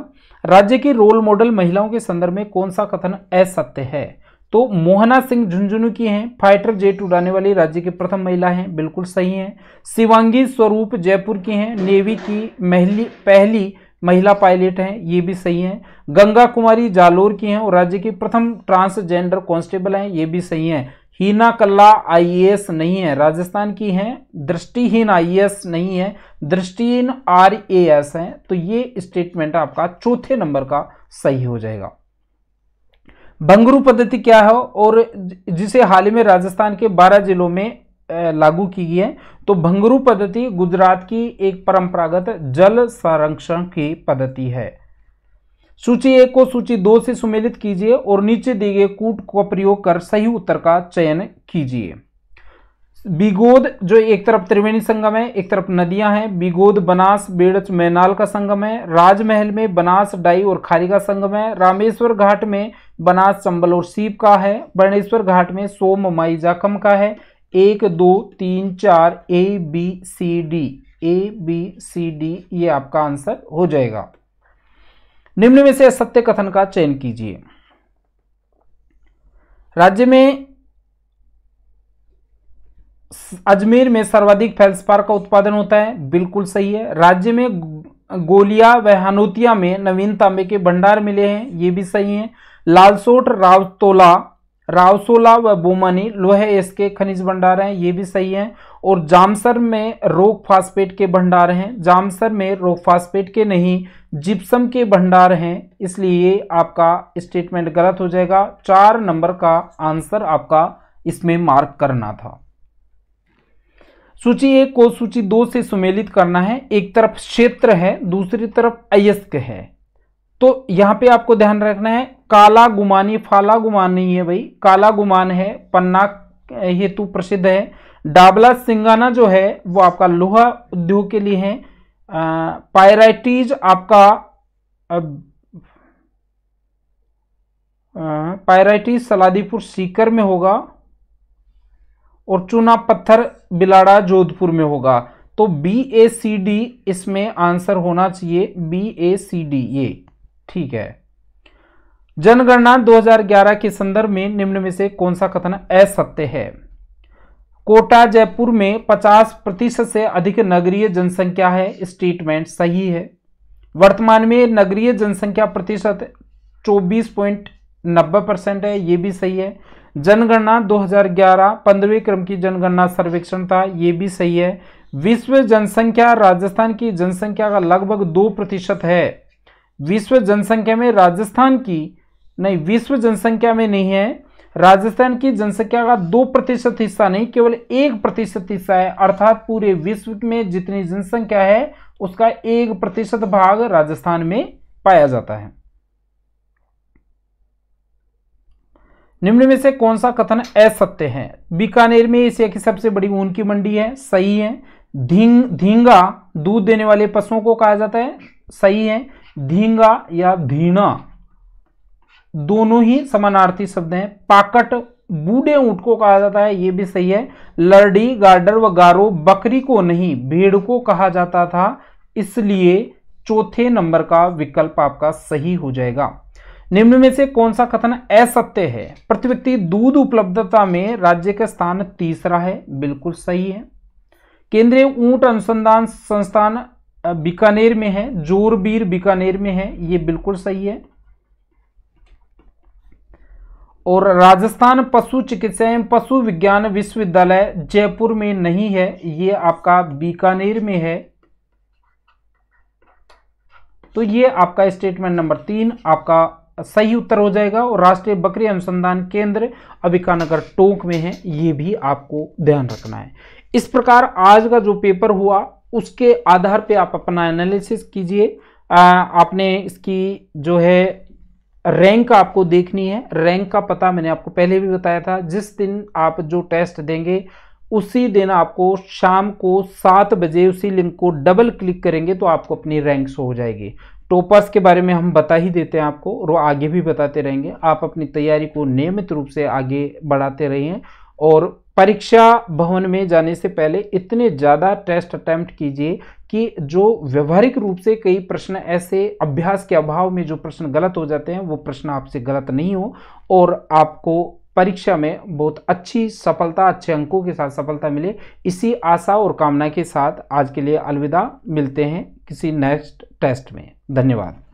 राज्य की रोल मॉडल महिलाओं के संदर्भ में कौन सा कथन असत्य है तो मोहना सिंह झुंझुनू की हैं फाइटर जेट उड़ाने वाली राज्य की प्रथम महिला हैं बिल्कुल सही हैं शिवांगी स्वरूप जयपुर की हैं नेवी की महली पहली महिला पायलट हैं ये भी सही हैं गंगा कुमारी जालोर की हैं और राज्य की प्रथम ट्रांसजेंडर कांस्टेबल हैं ये भी सही हैं हीना कल्ला आईएएस नहीं है राजस्थान की हैं दृष्टिहीन आईएएस नहीं है दृष्टिहीन आरएएस हैं तो ये स्टेटमेंट आपका चौथे नंबर का सही हो जाएगा बंगरू पद्धति क्या है और जिसे हाल ही में राजस्थान के 12 जिलों में लागू की गई है तो भंगरू पद्धति गुजरात की एक परंपरागत जल संरक्षण की पद्धति है सूची एक को सूची दो से सुमेलित कीजिए और नीचे दिए गए कूट का प्रयोग कर सही उत्तर का चयन कीजिए बिगोद जो एक तरफ त्रिवेणी संगम है एक तरफ नदियां हैं बिगोद बनास बेड़च मैनाल का संगम है राजमहल में बनास डाई और खारी का संगम है रामेश्वर घाट में बनास चंबल और सीप का है बर्णेश्वर घाट में सोम माई जाकम का है एक दो तीन चार A B C D A B C D ये आपका आंसर हो जाएगा निम्न में से सत्य कथन का चयन कीजिए राज्य में अजमेर में सर्वाधिक फेल्सपार का उत्पादन होता है बिल्कुल सही है राज्य में गोलिया व हनोतिया में नवीन तांबे के भंडार मिले हैं ये भी सही है लालसोट रावतोला रावसोला व बोमानी लोहे इसके खनिज भंडार हैं ये भी सही है और जामसर में रोक फास्फेट के भंडार हैं जामसर में रोक फास्फेट के नहीं जिप्सम के भंडार हैं इसलिए आपका स्टेटमेंट गलत हो जाएगा चार नंबर का आंसर आपका इसमें मार्क करना था सूची एक को सूची दो से सुमेलित करना है एक तरफ क्षेत्र है दूसरी तरफ अयस्क है तो यहां पे आपको ध्यान रखना है काला गुमानी फाला गुमान नहीं है भाई काला गुमान है पन्ना हेतु प्रसिद्ध है डाबला सिंगाना जो है वो आपका लोहा उद्योग के लिए है पायराइटीज आपका पायराइटीज सलादीपुर सीकर में होगा और चूना पत्थर बिलाड़ा जोधपुर में होगा तो बी ए सी डी इसमें आंसर होना चाहिए बी ए सी डी ये ठीक है जनगणना 2011 के संदर्भ में निम्न में से कौन सा कथन असत्य है कोटा जयपुर में 50 प्रतिशत से अधिक नगरीय जनसंख्या है स्टेटमेंट सही है वर्तमान में नगरीय जनसंख्या प्रतिशत चौबीस पॉइंट नब्बे परसेंट है ये भी सही है जनगणना 2011 पंद्रहवें क्रम की जनगणना सर्वेक्षण था ये भी सही है विश्व जनसंख्या राजस्थान की जनसंख्या का लगभग दो प्रतिशत है विश्व जनसंख्या में राजस्थान की नहीं विश्व जनसंख्या में नहीं है राजस्थान की जनसंख्या का दो प्रतिशत हिस्सा नहीं केवल एक प्रतिशत हिस्सा है अर्थात पूरे विश्व में जितनी जनसंख्या है उसका एक प्रतिशत भाग राजस्थान में पाया जाता है निम्न में से कौन सा कथन असत्य है बीकानेर में एशिया की सबसे बड़ी ऊन की मंडी है सही है धींग धींगा दूध देने वाले पशुओं को कहा जाता है सही है धींगा या धीना दोनों ही समानार्थी शब्द हैं पाकट बूढ़े ऊंट को कहा जाता है यह भी सही है लरडी गार्डर व गारो बकरी को नहीं भेड़ को कहा जाता था इसलिए चौथे नंबर का विकल्प आपका सही हो जाएगा निम्न में से कौन सा कथन असत्य है प्रति व्यक्ति दूध उपलब्धता में राज्य का स्थान तीसरा है बिल्कुल सही है केंद्रीय ऊंट अनुसंधान संस्थान बीकानेर में है जोरबीर बीकानेर में है यह बिल्कुल सही है और राजस्थान पशु चिकित्सा एवं पशु विज्ञान विश्वविद्यालय जयपुर में नहीं है ये आपका बीकानेर में है तो ये आपका स्टेटमेंट नंबर तीन आपका सही उत्तर हो जाएगा और राष्ट्रीय बकरी अनुसंधान केंद्र अबिकानगर टोंक में है ये भी आपको ध्यान रखना है इस प्रकार आज का जो पेपर हुआ उसके आधार पे आप अपना एनालिसिस कीजिए आपने इसकी जो है रैंक आपको देखनी है रैंक का पता मैंने आपको पहले भी बताया था जिस दिन आप जो टेस्ट देंगे उसी दिन आपको शाम को सात बजे उसी लिंक को डबल क्लिक करेंगे तो आपको अपनी रैंक शो हो जाएगी टोपास के बारे में हम बता ही देते हैं आपको और आगे भी बताते रहेंगे आप अपनी तैयारी को नियमित रूप से आगे बढ़ाते रहिए और परीक्षा भवन में जाने से पहले इतने ज़्यादा टेस्ट अटैम्प्ट कीजिए कि जो व्यवहारिक रूप से कई प्रश्न ऐसे अभ्यास के अभाव में जो प्रश्न गलत हो जाते हैं वो प्रश्न आपसे गलत नहीं हो और आपको परीक्षा में बहुत अच्छी सफलता अच्छे अंकों के साथ सफलता मिले इसी आशा और कामना के साथ आज के लिए अलविदा मिलते हैं किसी नेक्स्ट टेस्ट में धन्यवाद